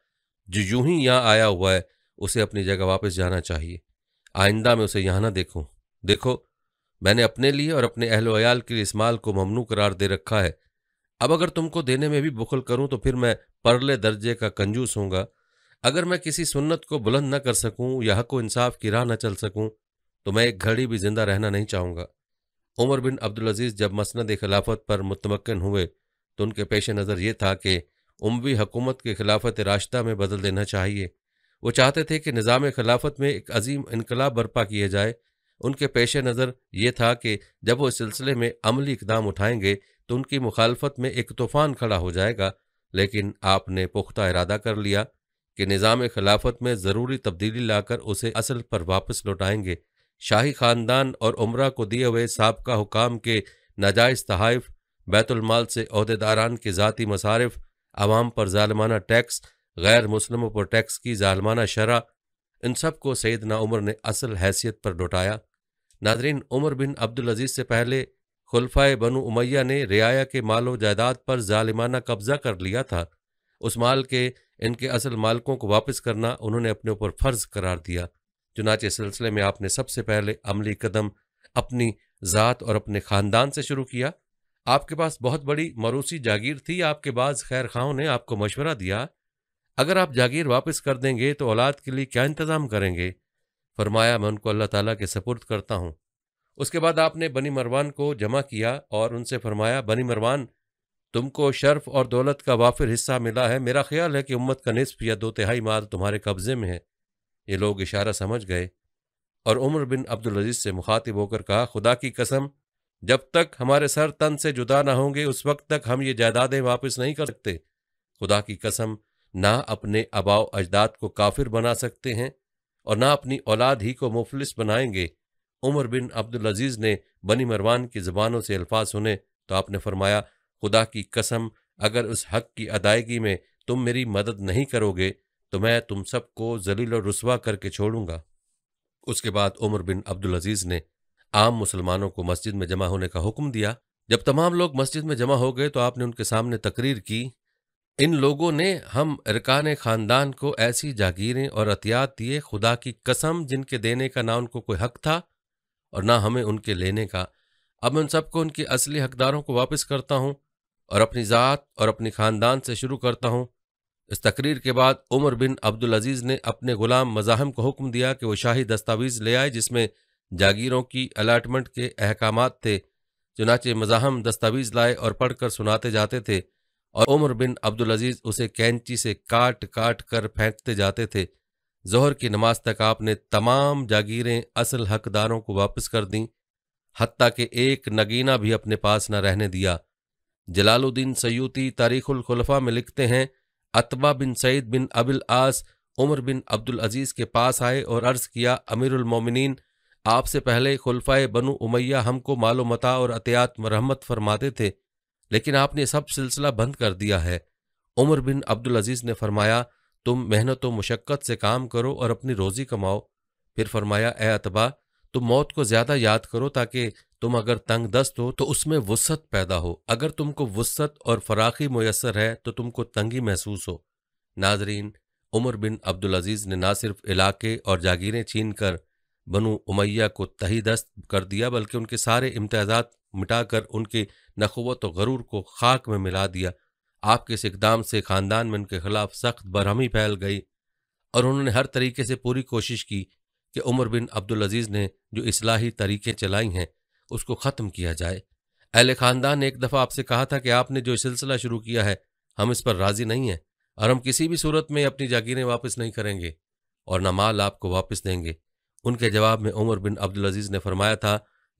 Speaker 1: जो यूं ही यहाँ आया हुआ है उसे अपनी जगह वापस जाना चाहिए आइंदा में उसे यहाँ ना देखूँ देखो मैंने अपने लिए और अपने अहल के लिए इस माल को ममनू करार दे रखा है अब अगर तुमको देने में भी बुखल करूं तो फिर मैं परले दर्जे का कंजूस होऊंगा अगर मैं किसी सुन्नत को बुलंद न कर सकूं या हक इंसाफ की राह न चल सकूं तो मैं एक घड़ी भी जिंदा रहना नहीं चाहूंगा उमर बिन अब्दुल अजीज जब मसनद खिलाफत पर मुतमक्न हुए तो उनके पेश नज़र ये था कि उमवी हकूमत के खिलाफत रास्ता में बदल देना चाहिए वो चाहते थे कि निज़ाम खिलाफत में एक अजीम इनकलाब बर्पा किया जाए उनके पेश नज़र ये था कि जब वो इस सिलसिले में अमली इकदाम उठाएंगे तो उनकी मुखालफत में एक तूफ़ान खड़ा हो जाएगा लेकिन आपने पुख्ता इरादा कर लिया कि निज़ाम खिलाफत में ज़रूरी तब्दीली लाकर उसे असल पर वापस लौटाएंगे शाही खानदान और उमरा को दिए हुए सबका हुकाम के नाजायज तहाइफ बैतुलमाल से अहदेदारान के ज़ाती मसारफ आवाम पर ालमाना टैक्स गैर मुसलमों पर टैक्स की ालमाना शरह इन सब को सैदना उमर ने असल हैसियत पर लौटाया नादरीन उमर बिन अब्दुलज़ीज़ से पहले खुलफाए बनु उमैया ने रियाया के मालो जायदाद पर ालिमाना कब्ज़ा कर लिया था उस माल के इनके असल मालकों को वापस करना उन्होंने अपने ऊपर फ़र्ज़ करार दिया चुनाचे सिलसिले में आपने सबसे पहले अमली कदम अपनी ज़ात और अपने ख़ानदान से शुरू किया आपके पास बहुत बड़ी मरूसी जागीर थी आपके बाद खैर खां ने आपको मशवरा दिया अगर आप जागीर वापस कर देंगे तो औलाद के लिए क्या इंतज़ाम करेंगे फरमाया मैं उनको अल्लाह ताला के सपुर्द करता हूँ उसके बाद आपने बनी मरवान को जमा किया और उनसे फरमाया बनी मरवान तुमको शर्फ और दौलत का वाफिर हिस्सा मिला है मेरा ख्याल है कि उम्मत का नस्फ या दो तिहाई माल तुम्हारे कब्ज़े में है ये लोग इशारा समझ गए और उमर बिन अब्दुल अजीज से मुखातिब होकर कहा खुदा की कसम जब तक हमारे सर तन से जुदा ना होंगे उस वक्त तक हम ये जायदादें वापस नहीं कर सकते खुदा की कसम ना अपने अबाव अजदाद को काफिर बना सकते हैं और ना अपनी औलाद ही को मुफलिस बनाएंगे उमर बिन अब्दुल अजीज़ ने बनी मरवान की ज़बानों से अल्फाज सुने तो आपने फरमाया खुदा की कसम अगर उस हक की अदायगी में तुम मेरी मदद नहीं करोगे तो मैं तुम सबको जलील और रसवा करके छोड़ूंगा उसके बाद उमर बिन अब्दुल अजीज ने आम मुसलमानों को मस्जिद में जमा होने का हुक्म दिया जब तमाम लोग मस्जिद में जमा हो गए तो आपने उनके सामने तकरीर की इन लोगों ने हम इरकान खानदान को ऐसी जागीरें और अतियात दिए खुदा की कसम जिनके देने का ना उनको कोई हक था और ना हमें उनके लेने का अब मैं उन सबको उनके असली हकदारों को वापस करता हूँ और अपनी ज़ात और अपनी ख़ानदान से शुरू करता हूँ इस तकरीर के बाद उमर बिन अब्दुल अजीज़ ने अपने गुलाम मज़ाहम को हुक्म दिया कि वह शाही दस्तावेज़ ले आए जिसमें जागीरों की अलाटमेंट के अहकाम थे चुनाचे मज़ाहम दस्तावेज़ लाए और पढ़कर सुनाते जाते थे और उमर बिन अब्दुल अजीज़ उसे कैंची से काट काट कर फेंकते जाते थे जहर की नमाज तक आपने तमाम जागीरें असल हकदारों को वापस कर दीं हती के एक नगीना भी अपने पास न रहने दिया जलालुद्दीन सयूती तारीखुल खुलफा में लिखते हैं अतबा बिन सईद बिन अबिल आस उमर बिन अब्दुल अजीज के पास आए और अर्ज किया मोमिनीन आपसे पहले खुलफाए बनु उमैया हमको मालो मता और अतियात मरहमत फरमाते थे लेकिन आपने सब सिलसिला बंद कर दिया है उमर बिन अब्दुल अजीज ने फरमाया तुम मेहनत व मुशक्क़त से काम करो और अपनी रोज़ी कमाओ फिर फरमाया ए अतबा तो मौत को ज्यादा याद करो ताकि तुम अगर तंग दस्त हो तो उसमें वसत पैदा हो अगर तुमको वसत और फराखी मैसर है तो तुमको तंगी महसूस हो नाजरीन उमर बिन अब्दुल अजीज़ ने ना सिर्फ इलाके और जागीरें छीन कर बनु उमैया को तही दस्त कर दिया बल्कि उनके सारे इम्तियाजात मिटाकर उनके नखवत और गरूर को खाक में मिला दिया आपके इस इकदाम से ख़ानदान में उनके खिलाफ सख्त बरहमी फैल गई और उन्होंने हर तरीके से पूरी कोशिश की कि उमर बिन अब्दुल अजीज़ ने जो इसलाही तरीक़े चलाई हैं उसको ख़त्म किया जाए अहल ख़ानदान ने एक दफ़ा आपसे कहा था कि आपने जो सिलसिला शुरू किया है हम इस पर राज़ी नहीं हैं और हम किसी भी सूरत में अपनी जागीरें वापस नहीं करेंगे और न माल आपको वापस देंगे उनके जवाब में उमर बिन अब्दुल अजीज़ ने फरमाया था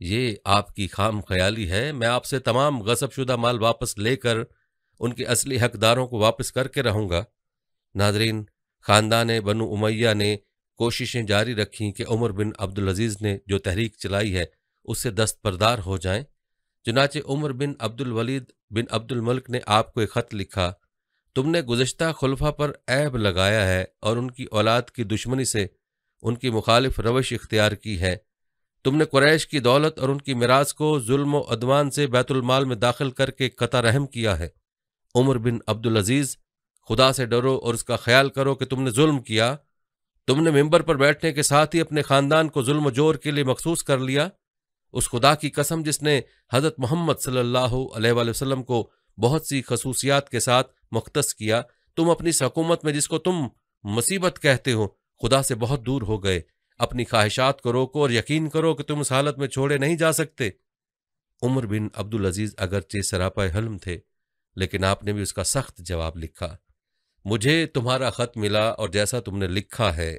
Speaker 1: ये आपकी खाम ख्याली है मैं आपसे तमाम शुदा माल वापस लेकर उनके असली हकदारों को वापस करके रहूँगा नाजरीन ख़ानदान बनु उमैया ने कोशिशें जारी रखीं कि उमर बिन अब्दुल अजीज़ ने जो तहरीक चलाई है उससे दस्तबरदार हो जाएं चुनाचे उमर बिन अब्दुल वलीद बिन अब्दुल मलिक ने आपको एक ख़त लिखा तुमने गुजशत खुलफा पर ऐब लगाया है और उनकी औलाद की दुश्मनी से उनकी मुखालिफ रवश इख्तियार की है तुमने कुरैश की दौलत और उनकी मिराज को जुल्म अदवान से बैतुलमाल में दाखिल करके कता रहम किया है उमर बिन अब्दुल अजीज़ खुदा से डरो और उसका ख्याल करो कि तुमने जुल्म किया तुमने मेंबर पर बैठने के साथ ही अपने खानदान को जुल्म जोर के लिए मखसूस कर लिया उस खुदा की कसम जिसने हज़रत मोहम्मद सल्लल्लाहु अलैहि वसल्लम को बहुत सी खसूसियात के साथ मुख्त किया तुम अपनी सकूमत में जिसको तुम मुसीबत कहते हो खुदा से बहुत दूर हो गए अपनी ख्वाहिशात को रोको और यकीन करो कि तुम इस हालत में छोड़े नहीं जा सकते उमर बिन अब्दुल अजीज़ अगरचे सरापा हलम थे लेकिन आपने भी उसका सख्त जवाब लिखा मुझे तुम्हारा खत मिला और जैसा तुमने लिखा है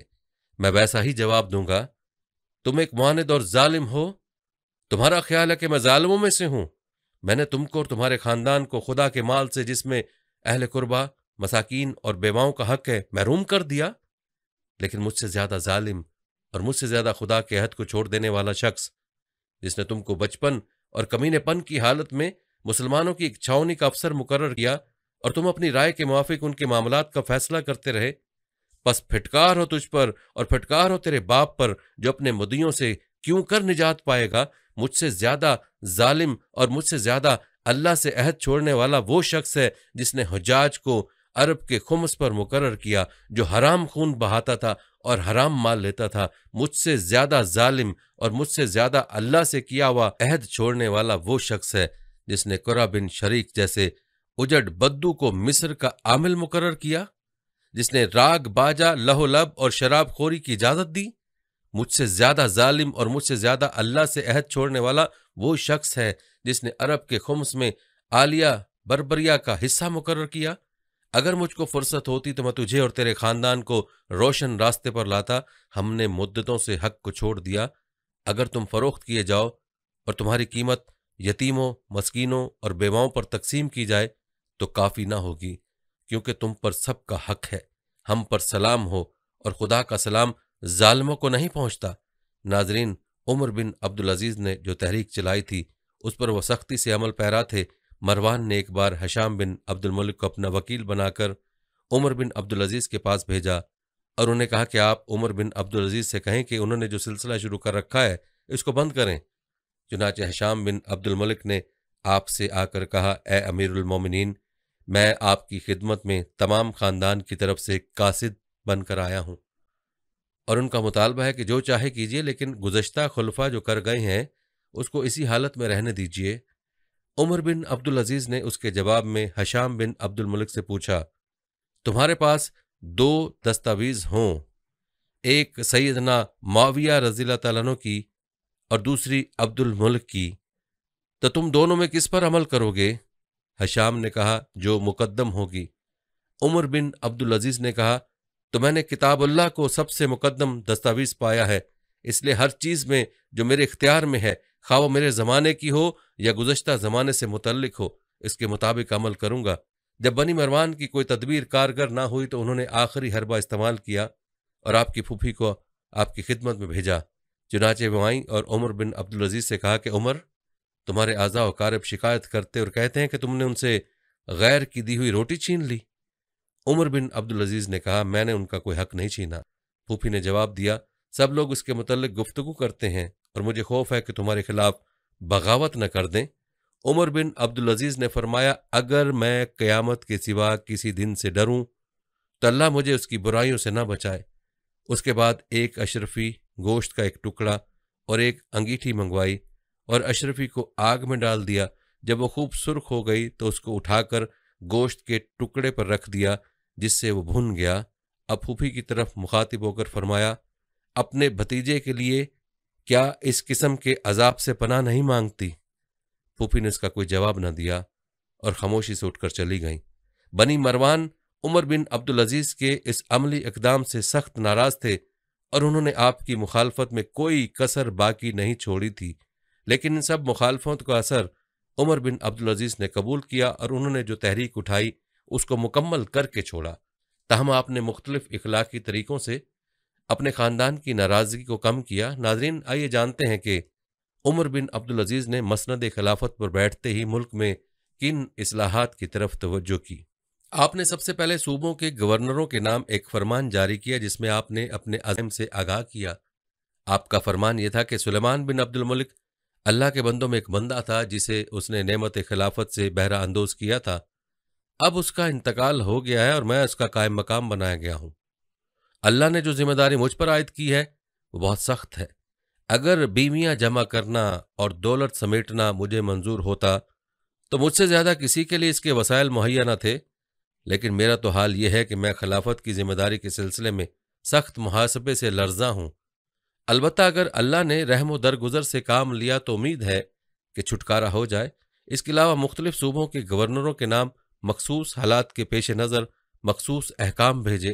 Speaker 1: मैं वैसा ही जवाब दूंगा तुम एक मानद और जालिम हो तुम्हारा ख्याल है कि मैं जालिमों में से हूं मैंने तुमको और तुम्हारे खानदान को खुदा के माल से जिसमें अहल कुर्बा मसाकिन और बेवाओं का हक है महरूम कर दिया लेकिन मुझसे ज्यादा जालिम और मुझसे ज्यादा खुदा के हद को छोड़ देने वाला शख्स जिसने तुमको बचपन और कमीनेपन की हालत में मुसलमानों की छावनी का अफसर मुकर्र किया और तुम अपनी राय के मुआफिक उनके मामला का फैसला करते रहे बस फिटकार हो तुझ पर और फिटकार हो तेरे बाप पर जो अपने मुदियों से क्यों कर निजात पाएगा मुझसे ज्यादा जालिम और मुझसे ज्यादा अल्लाह से अहद छोड़ने वाला वो शख्स है जिसने हजाज को अरब के खुमस पर मुकर किया जो हराम खून बहाता था और हराम माल लेता था मुझसे ज्यादा जालिम और मुझसे ज्यादा अल्लाह से किया हुआ अहद छोड़ने वाला वो शख्स है जिसने कुरा बिन शरीक जैसे उजड बद्दू को मिस्र का आमिल मुकर किया जिसने राग बाजा लहोलब और शराबखोरी की इजाजत दी मुझसे ज्यादा जालिम और मुझसे ज्यादा अल्लाह से अहद छोड़ने वाला वो शख्स है जिसने अरब के खुम्स में आलिया बरबरिया का हिस्सा मुकर्र किया अगर मुझको फुर्सत होती तो मैं तुझे और तेरे खानदान को रोशन रास्ते पर लाता हमने मुद्दतों से हक को छोड़ दिया अगर तुम फरोख्त किए जाओ और तुम्हारी कीमत यतीमों मस्किनों और बेवाओं पर तकसीम की जाए तो काफी ना होगी क्योंकि तुम पर सबका हक है हम पर सलाम हो और खुदा का सलाम जालमों को नहीं पहुंचता नाजरीन उमर बिन अब्दुल अजीज़ ने जो तहरीक चलाई थी उस पर वह सख्ती से अमल पैरा थे मरवान ने एक बार हशाम बिन अब्दुल मलिक को अपना वकील बनाकर उमर बिन अब्दुल अजीज़ के पास भेजा और उन्हें कहा कि आप उमर बिन अब्दुल अजीज़ से कहें कि उन्होंने जो सिलसिला शुरू कर रखा है इसको बंद करें चुनाच हशाम बिन अब्दुल मलिक ने आपसे आकर कहा ए अमीरमिन मैं आपकी खिदमत में तमाम खानदान की तरफ से कासिद बनकर आया हूँ और उनका मुतालबा है कि जो चाहे कीजिए लेकिन गुजशत खुलफा जो कर गए हैं उसको इसी हालत में रहने दीजिए उमर बिन अब्दुल अजीज़ ने उसके जवाब में हशाम बिन अब्दुल मलिक से पूछा तुम्हारे पास दो दस्तावेज हों एक सैदना माविया रजीला तैनों की और दूसरी अब्दुल मुल्क की तो तुम दोनों में किस पर अमल करोगे हशाम ने कहा जो मुकदम होगी उमर बिन अब्दुल अजीज ने कहा तो मैंने किताबुल्लाह को सबसे मुकदम दस्तावेज पाया है इसलिए हर चीज़ में जो मेरे इख्तियार में है खा वो मेरे ज़माने की हो या गुजशत ज़माने से मुतलक हो इसके मुताबिक अमल करूंगा जब बनी मरवान की कोई तदबीर कारगर ना हुई तो उन्होंने आखिरी हरबा इस्तेमाल किया और आपकी फूफी को आपकी खिदमत में भेजा चुनाचे वो आई और उमर बिन अब्दुल अजीज से कहा कि उमर तुम्हारे आजा वकारब शिकायत करते और कहते हैं कि तुमने उनसे गैर की दी हुई रोटी छीन ली उमर बिन अब्दुल अजीज ने कहा मैंने उनका कोई हक नहीं छीना फूफी ने जवाब दिया सब लोग उसके मतलब गुफ्तगु करते हैं और मुझे खौफ है कि तुम्हारे खिलाफ बगावत न कर दें उमर बिन अब्दुल अजीज ने फरमाया अगर मैं क़यामत के सिवा किसी दिन से डरूं तो अल्लाह मुझे उसकी बुराइयों से ना बचाए उसके बाद एक अशरफी गोश्त का एक टुकड़ा और एक अंगीठी मंगवाई और अशरफी को आग में डाल दिया जब वो खूब सुर्ख हो गई तो उसको उठाकर गोश्त के टुकड़े पर रख दिया जिससे वो भुन गया अब फूफी की तरफ मुखातिब होकर फरमाया अपने भतीजे के लिए क्या इस किस्म के अजाब से पना नहीं मांगती फूफी ने इसका कोई जवाब न दिया और खामोशी से उठकर चली गई बनी मरवान उमर बिन अब्दुल अजीज के इस अमली इकदाम से सख्त नाराज थे और उन्होंने आपकी मुखालफत में कोई कसर बाकी नहीं छोड़ी थी लेकिन इन सब मुखालफों का असर उमर बिन अब्दुल अजीज ने कबूल किया और उन्होंने जो तहरीक उठाई उसको मुकम्मल करके छोड़ा तहम आपने मुख्तलिफ इखलाकी तरीकों से अपने ख़ानदान की नाराज़गी को कम किया नाजरीन आइए जानते हैं कि उमर बिन अब्दुल अजीज़ ने मसंद खिलाफत पर बैठते ही मुल्क में किन असलाहत की तरफ तोज्जो की आपने सबसे पहले सूबों के गवर्नरों के नाम एक फरमान जारी किया जिसमें आपने अपने अजम से आगाह किया आपका फरमान यह था कि सुलेमान बिन अब्दुल मलिक अल्लाह के बंदों में एक बंदा था जिसे उसने नेमत खिलाफत से बहरा अंदोज किया था अब उसका इंतकाल हो गया है और मैं उसका कायम मकाम बनाया गया हूं अल्लाह ने जो जिम्मेदारी मुझ पर आयद की है वो बहुत सख्त है अगर बीवियां जमा करना और दौलत समेटना मुझे मंजूर होता तो मुझसे ज़्यादा किसी के लिए इसके वसायल मुहैया न थे लेकिन मेरा तो हाल यह है कि मैं खिलाफत की जिम्मेदारी के सिलसिले में सख्त मुहासबे से लर्जा हूँ अलबत् अगर अल्लाह ने रहम दरगुजर से काम लिया तो उम्मीद है कि छुटकारा हो जाए इसके अलावा मुख्तलिफ सूबों के गवर्नरों के नाम मखसूस हालात के पेश नज़र मखसूस अहकाम भेजे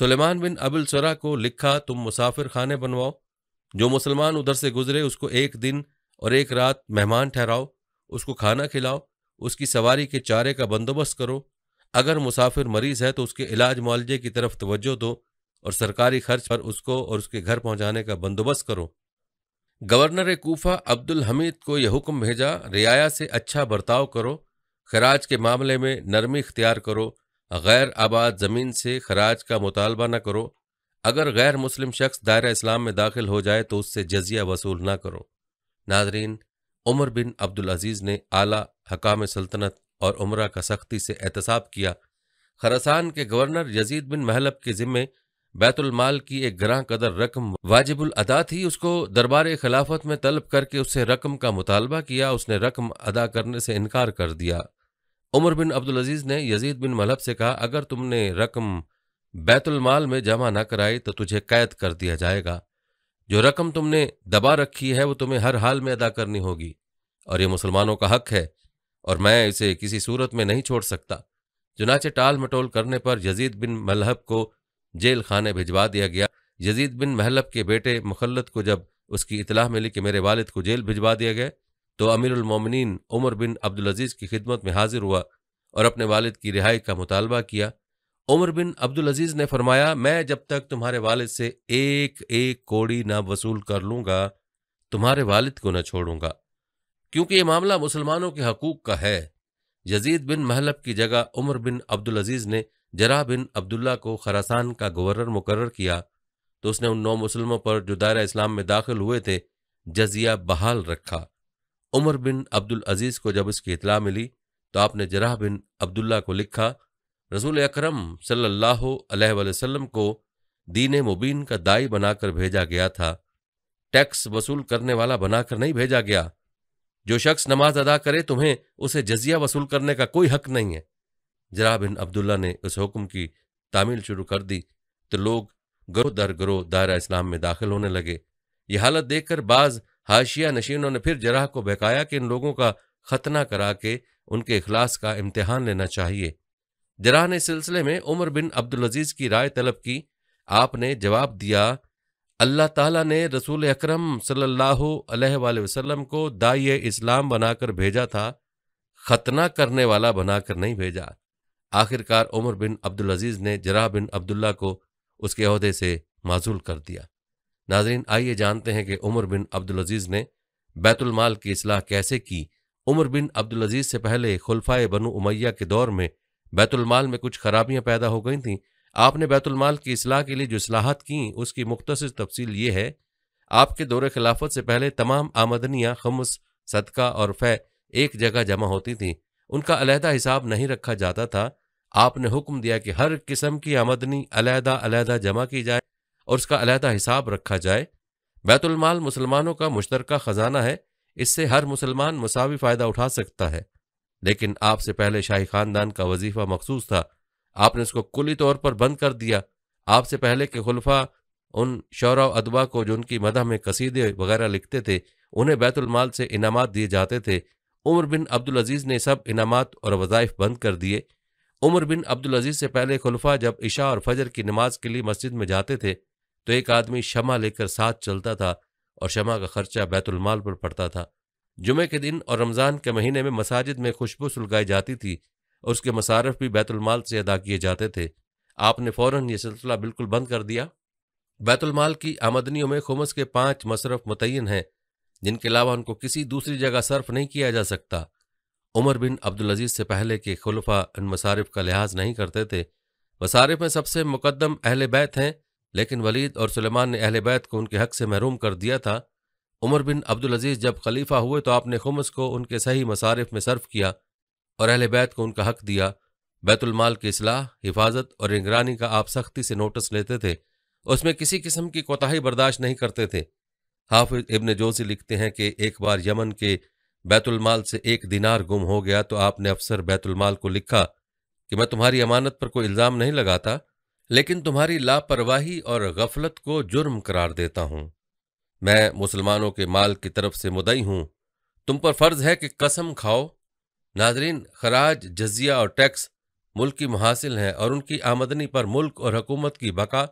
Speaker 1: सलेमान बिन अबुलसरा को लिखा तुम मुसाफिर खाने बनवाओ जो मुसलमान उधर से गुजरे उसको एक दिन और एक रात मेहमान ठहराओ उसको खाना खिलाओ उसकी सवारी के चारे का बंदोबस्त करो अगर मुसाफिर मरीज है तो उसके इलाज मुआवजे की तरफ तोज्जो दो और सरकारी खर्च पर उसको और उसके घर पहुंचाने का बंदोबस्त करो गवर्नर कोफा अब्दुल हमीद को यह हुक्म भेजा रियाया से अच्छा बर्ताव करो खराज के मामले में नरमी इख्तियार करो गैर आबाद ज़मीन से खराज का मुतालबा न करो अगर गैर मुस्लिम शख्स दायरा इस्लाम में दाखिल हो जाए तो उससे जजिया वसूल ना करो नाजरीन उमर बिन अब्दुल अजीज़ ने आला हकाम सल्तनत और उमरा का सख्ती से एहतसाब किया खरसान के गवर्नर यजीद बिन महलब के ज़िम्मे बैतुलमाल की एक ग्रां कदर रकम वाजिबुल अदा थी उसको दरबार खिलाफत में तलब करके उससे रकम का मुतालबा किया उसने रकम अदा करने से इनकार कर दिया उमर बिन अब्दुल अजीज़ ने यजीद बिन मलहब से कहा अगर तुमने रकम बैतुलमाल में जमा न कराई तो तुझे कैद कर दिया जाएगा जो रकम तुमने दबा रखी है वो तुम्हें हर हाल में अदा करनी होगी और ये मुसलमानों का हक है और मैं इसे किसी सूरत में नहीं छोड़ सकता चुनाचे टाल मटोल करने पर यजीद बिन मलहब को जेल खाने भिजवा दिया गया यजीद बिन महलब के बेटे मुखलत को जब उसकी इतलाह मिली कि मेरे वालिद को जेल भिजवा दिया गया तो अमीरमिन उमर बिन अब्दुलज़ीज़ की खिदमत में हाजिर हुआ और अपने वालिद की रिहाई का मुतालबा किया उमर बिन अब्दुल अजीज ने फरमाया मैं जब तक तुम्हारे वालिद से एक एक कोड़ी ना वसूल कर लूंगा तुम्हारे वालिद को न छोड़ूंगा क्योंकि ये मामला मुसलमानों के हकूक का है यजीद बिन महलब की जगह उमर बिन अब्दुल अजीज ने जरा बिन अब्दुल्ला को खरासान का गवर्नर मुकर किया तो उसने उन नौ मुसलमों पर जो दायरा इस्लाम में दाखिल हुए थे जजिया बहाल रखा उमर बिन अब्दुल अजीज को जब उसकी इतला मिली तो आपने जरा बिन अब्दुल्ला को लिखा रसूल अकरम सल्लल्लाहु अलैहि वसल्लम को दीन मुबीन का दाई बनाकर भेजा गया था टैक्स वसूल करने वाला बनाकर नहीं भेजा गया जो शख्स नमाज अदा करे तुम्हें उसे जजिया वसूल करने का कोई हक नहीं है जरा बिन अब्दुल्ला ने उस हुक्म की तामील शुरू कर दी तो लोग गरो दर गरो दायरा इस्लाम में दाखिल होने लगे ये हालत देखकर बाज हाशिया नशीनों ने फिर जराह को बहकाया कि इन लोगों का खतना करा के उनके अखलास का इम्तहान लेना चाहिए जराह ने सिलसिले में उमर बिन अब्दुलजीज़ की राय तलब की आपने जवाब दिया अल्लाह ताला ने रसूल अकरम सल्लल्लाहु अलैहि वसल्लम को दाइ इस्लाम बनाकर भेजा था खतना करने वाला बनाकर नहीं भेजा आखिरकार उमर बिन अब्दुल अजीज ने जरा बिन अब्दुल्ला को उसके अहदे से माजूल कर दिया नाजरीन आइए जानते हैं कि उमर बिन अब्दुल अजीज ने बैतुलमाल की असलाह कैसे की उमर बिन अब्दुल अजीज से पहले खुलफाए बनु उमैया के दौर में बैतुलमाल में कुछ खराबियां पैदा हो गई थीं आपने बैतुलमाल की असलाह के लिए जो असलाहत की उसकी मुख्तर तफसील ये है आपके दौरे खिलाफत से पहले तमाम आमदनियाँ खमस सदका और फ़ै एक जगह जमा होती थीं उनका अलहदा हिसाब नहीं रखा जाता था आपने हुक्म दिया कि हर किस्म की आमदनी अलहदा अलहदा जमा की जाए और उसका अलहदा हिसाब रखा जाए बैतुलमाल मुसलमानों का मुश्तरक ख़जाना है इससे हर मुसलमान मसावी फ़ायदा उठा सकता है लेकिन आपसे पहले शाही ख़ानदान का वजीफ़ा मखसूस था आपने उसको कुली तौर पर बंद कर दिया आपसे पहले के खुलफा उन शौरा अदबा को जो उनकी मदह में कसीदे वगैरह लिखते थे उन्हें बैतुलमाल से इनाम दिए जाते थे उमर बिन अब्दुल अजीज़ ने सब इनाम और वज़ाइफ बंद कर दिए उमर बिन अब्दुल अजीज से पहले खुलफा जब इशा और फजर की नमाज के लिए मस्जिद में जाते थे तो एक आदमी शमा लेकर साथ चलता था और शमा का खर्चा बैतुलमाल पर पड़ता था जुमे के दिन और रमज़ान के महीने में मसाजिद में खुशबू सुलगाई जाती थी और उसके मसारफ भी बैतुलमाल से अदा किए जाते थे आपने फ़ौरन यह सिलसिला बिल्कुल बंद कर दिया बैतुलमाल की आमदनियों में खुमस के पाँच मशरफ मुतयन हैं जिनके अलावा उनको किसी दूसरी जगह सर्फ नहीं किया जा सकता उमर बिन अब्दुलजीज़ से पहले के खलफा इन मसारिफ का लिहाज नहीं करते थे मसारिफ में सबसे मुकदम अहल बैत हैं लेकिन वलीद और सलेमान ने अहल बैत को उनके हक से महरूम कर दिया था उमर बिन अब्दुलजीज़ जब खलीफा हुए तो आपने खुमस को उनके सही मसारिफ में सर्फ किया और अहल बैत को उनका हक दिया बैतुलमाल की असलाह हिफाजत और निगरानी का आप सख्ती से नोटिस लेते थे उसमें किसी किस्म की कोताही बर्दाश्त नहीं करते थे हाफिज इब्न जोसी लिखते हैं कि एक बार यमन के बैतुलमाल से एक दिनार गुम हो गया तो आपने अफसर बैतुलमाल को लिखा कि मैं तुम्हारी अमानत पर कोई इल्ज़ाम नहीं लगाता लेकिन तुम्हारी लापरवाही और गफलत को जुर्म करार देता हूं मैं मुसलमानों के माल की तरफ से मुदई हूं तुम पर फर्ज है कि कसम खाओ नाजरीन खराज जजिया और टैक्स मुल्क की मुहासिल हैं और उनकी आमदनी पर मुल्क और हकूमत की बका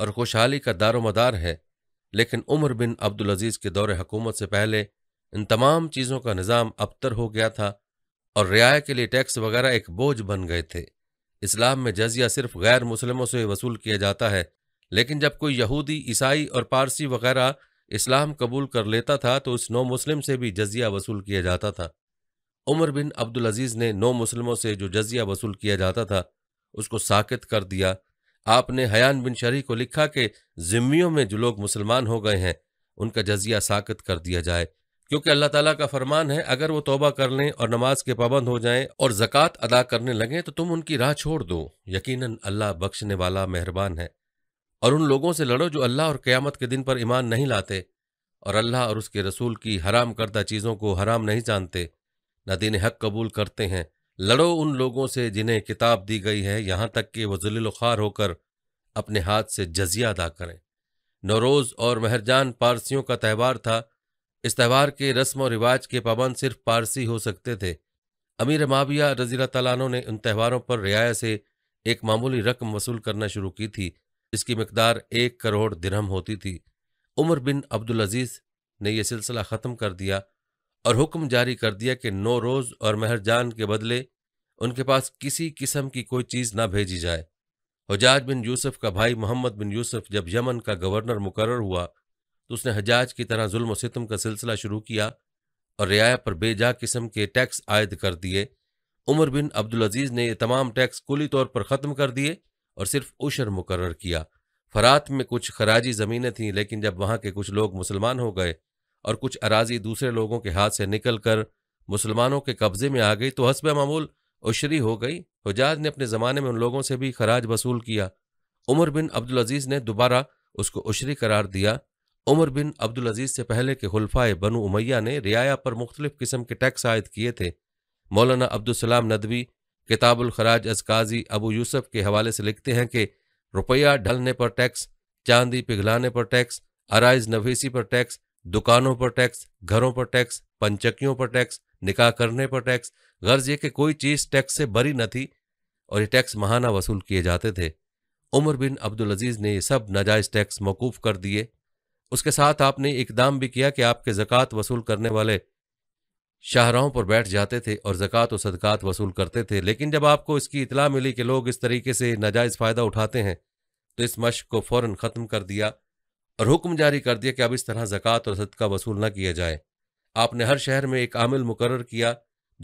Speaker 1: और खुशहाली का दारोमदार है लेकिन उमर बिन अब्दुल अजीज़ के दौर हुकूमत से पहले इन तमाम चीज़ों का निज़ाम अबतर हो गया था और रियाया के लिए टैक्स वगैरह एक बोझ बन गए थे इस्लाम में जजिया सिर्फ गैर मुसलमों से वसूल किया जाता है लेकिन जब कोई यहूदी ईसाई और पारसी वगैरह इस्लाम कबूल कर लेता था तो उस नौ मुस्लिम से भी जजिया वसूल किया जाता था उमर बिन अब्दुल अजीज़ ने नौ मुस्लिमों से जो जजिया वसूल किया जाता था उसको साकित कर दिया आपने हयान बिन शरी को लिखा कि जिम्मियों में जो लोग मुसलमान हो गए हैं उनका जजिया साकित कर दिया जाए क्योंकि अल्लाह ताला का फरमान है अगर वो तौबा कर लें और नमाज के पाबंद हो जाएं और ज़क़़त अदा करने लगें तो तुम उनकी राह छोड़ दो यकीनन अल्लाह बख्शने वाला मेहरबान है और उन लोगों से लड़ो जो अल्लाह और क़यामत के दिन पर ईमान नहीं लाते और अल्लाह और उसके रसूल की हराम करदा चीज़ों को हराम नहीं जानते न दिन हक कबूल करते हैं लड़ो उन लोगों से जिन्हें किताब दी गई है यहाँ तक कि वह जलीलखार होकर अपने हाथ से जजिया अदा करें नौरोज़ और महरजान पारसियों का त्यौहार था इस त्यौहार के रस्म और रिवाज के पाबंद सिर्फ पारसी हो सकते थे अमीर माविया रजीला तलानों ने उन त्यौहारों पर रियाया से एक मामूली रकम वसूल करना शुरू की थी जिसकी मकदार एक करोड़ दिरहम होती थी उमर बिन अब्दुल अजीज़ ने यह सिलसिला ख़त्म कर दिया और हुक्म जारी कर दिया कि नौ रोज़ और मेहरजान के बदले उनके पास किसी किस्म की कोई चीज़ ना भेजी जाए हजाज बिन यूसुफ का भाई मोहम्मद बिन यूसुफ जब यमन का गवर्नर मुकर हुआ तो उसने हजाज की तरह जुल्म सितम का सिलसिला शुरू किया और रियाया पर बेजा किस्म के टैक्स आयद कर दिए उमर बिन अब्दुल अजीज ने ये तमाम टैक्स कुली तौर पर ख़त्म कर दिए और सिर्फ उशर मुकर किया फरात में कुछ खराजी ज़मीनें थीं लेकिन जब वहाँ के कुछ लोग मुसलमान हो गए और कुछ अराजी दूसरे लोगों के हाथ से निकल कर मुसलमानों के कब्ज़े में आ गई तो हसब मामूल उशरी हो गई हजाज ने अपने ज़माने में उन लोगों से भी खराज वसूल किया उमर बिन अब्दुल अजीज़ ने दोबारा उसको उशरी करार दिया उमर बिन अब्दुल अजीज से पहले के हल्फाए बनु उमैया ने रियाया पर मुख्तलिफ किस्म के टैक्स आयद किए थे मौलाना अब्दुलसलाम नदवी किताबुल खराज अजकाजी अबू यूसुफ के हवाले से लिखते हैं कि रुपया ढलने पर टैक्स चांदी पिघलाने पर टैक्स अराइज नवेसी पर टैक्स दुकानों पर टैक्स घरों पर टैक्स पंचकियों पर टैक्स निकाह करने पर टैक्स गर्ज ये कि कोई चीज़ टैक्स से बरी न थी और ये टैक्स महाना वसूल किए जाते थे उमर बिन अब्दुल अजीज़ ने ये सब नाजायज़ टैक्स मौकूफ़ कर दिए उसके साथ आपने इकदाम भी किया कि आपके जक़ात वसूल करने वाले शाहराहों पर बैठ जाते थे और जक़ात और सदक़ात वसूल करते थे लेकिन जब आपको इसकी इतला मिली कि लोग इस तरीके से नाजायज़ फ़ायदा उठाते हैं तो इस मश्क को फ़ौर ख़त्म कर दिया और हुक्म जारी कर दिया कि अब इस तरह ज़क़़त और सदका वसूल न किया जाए आपने हर शहर में एक आमिल मुकर किया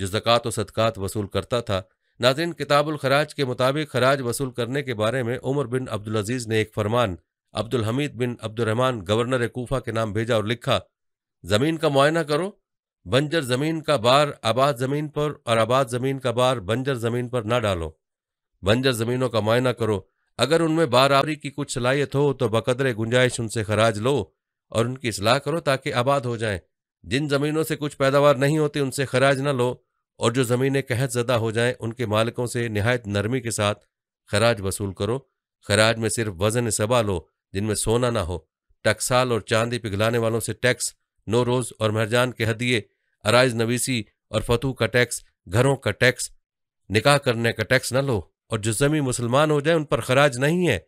Speaker 1: जो ज़क़़त और सदक़ात वसूल करता था नाजिन किताबुलखराज के मुताबिक खराज वसूल करने के बारे में उमर बिन अब्दुलज़ीज़ ने एक फरमान Abdul Hamid bin Abdulrahman governor Kufa के नाम भेजा और लिखा जमीन का मुआयना करो बंजर जमीन का बार आबाद जमीन पर और आबाद जमीन का बार बंजर जमीन पर ना डालो बंजर जमीनों का मुआयना करो अगर उनमें आबरी की कुछ सलाहियत हो तो बकदरे गुंजाइश उनसे खराज लो और उनकी असलाह करो ताकि आबाद हो जाएं जिन ज़मीनों से कुछ पैदावार नहीं होती उनसे खराज न लो और जो ज़मीनें कहत ज़दा हो जाएं उनके मालिकों से नहायत नरमी के साथ खराज वसूल करो खराज में सिर्फ वज़न सबा लो जिनमें सोना ना हो टकसाल और चांदी पिघलाने वालों से टैक्स नो रोज और महरजान के हदिये अराइज नवीसी और फतू का टैक्स घरों का टैक्स निकाह करने का टैक्स न लो और जो जमी मुसलमान हो जाए उन पर खराज नहीं है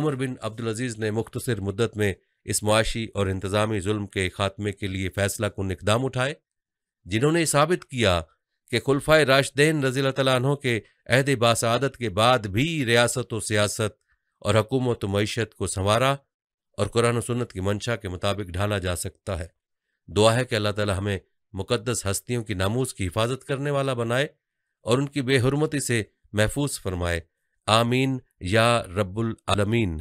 Speaker 1: उमर बिन अब्दुल अजीज़ ने मुख्तसर मुद्दत में इस मुआशी और इंतज़ामी जुल्म के खात्मे के लिए फैसला को इकदाम उठाए जिन्होंने साबित किया कि खुलफा राशदेन रजील तहों के अहद बासादत के बाद भी रियासत व सियासत और हकूमत मीशत को संवारा और कुरान सुनत की मंशा के मुताबिक ढाला जा सकता है दुआ है कि अल्लाह ताला हमें मुकद्दस हस्तियों की नामूज की हिफाजत करने वाला बनाए और उनकी बेहरमती से महफूज फरमाए आमीन या रब्बुल आलमीन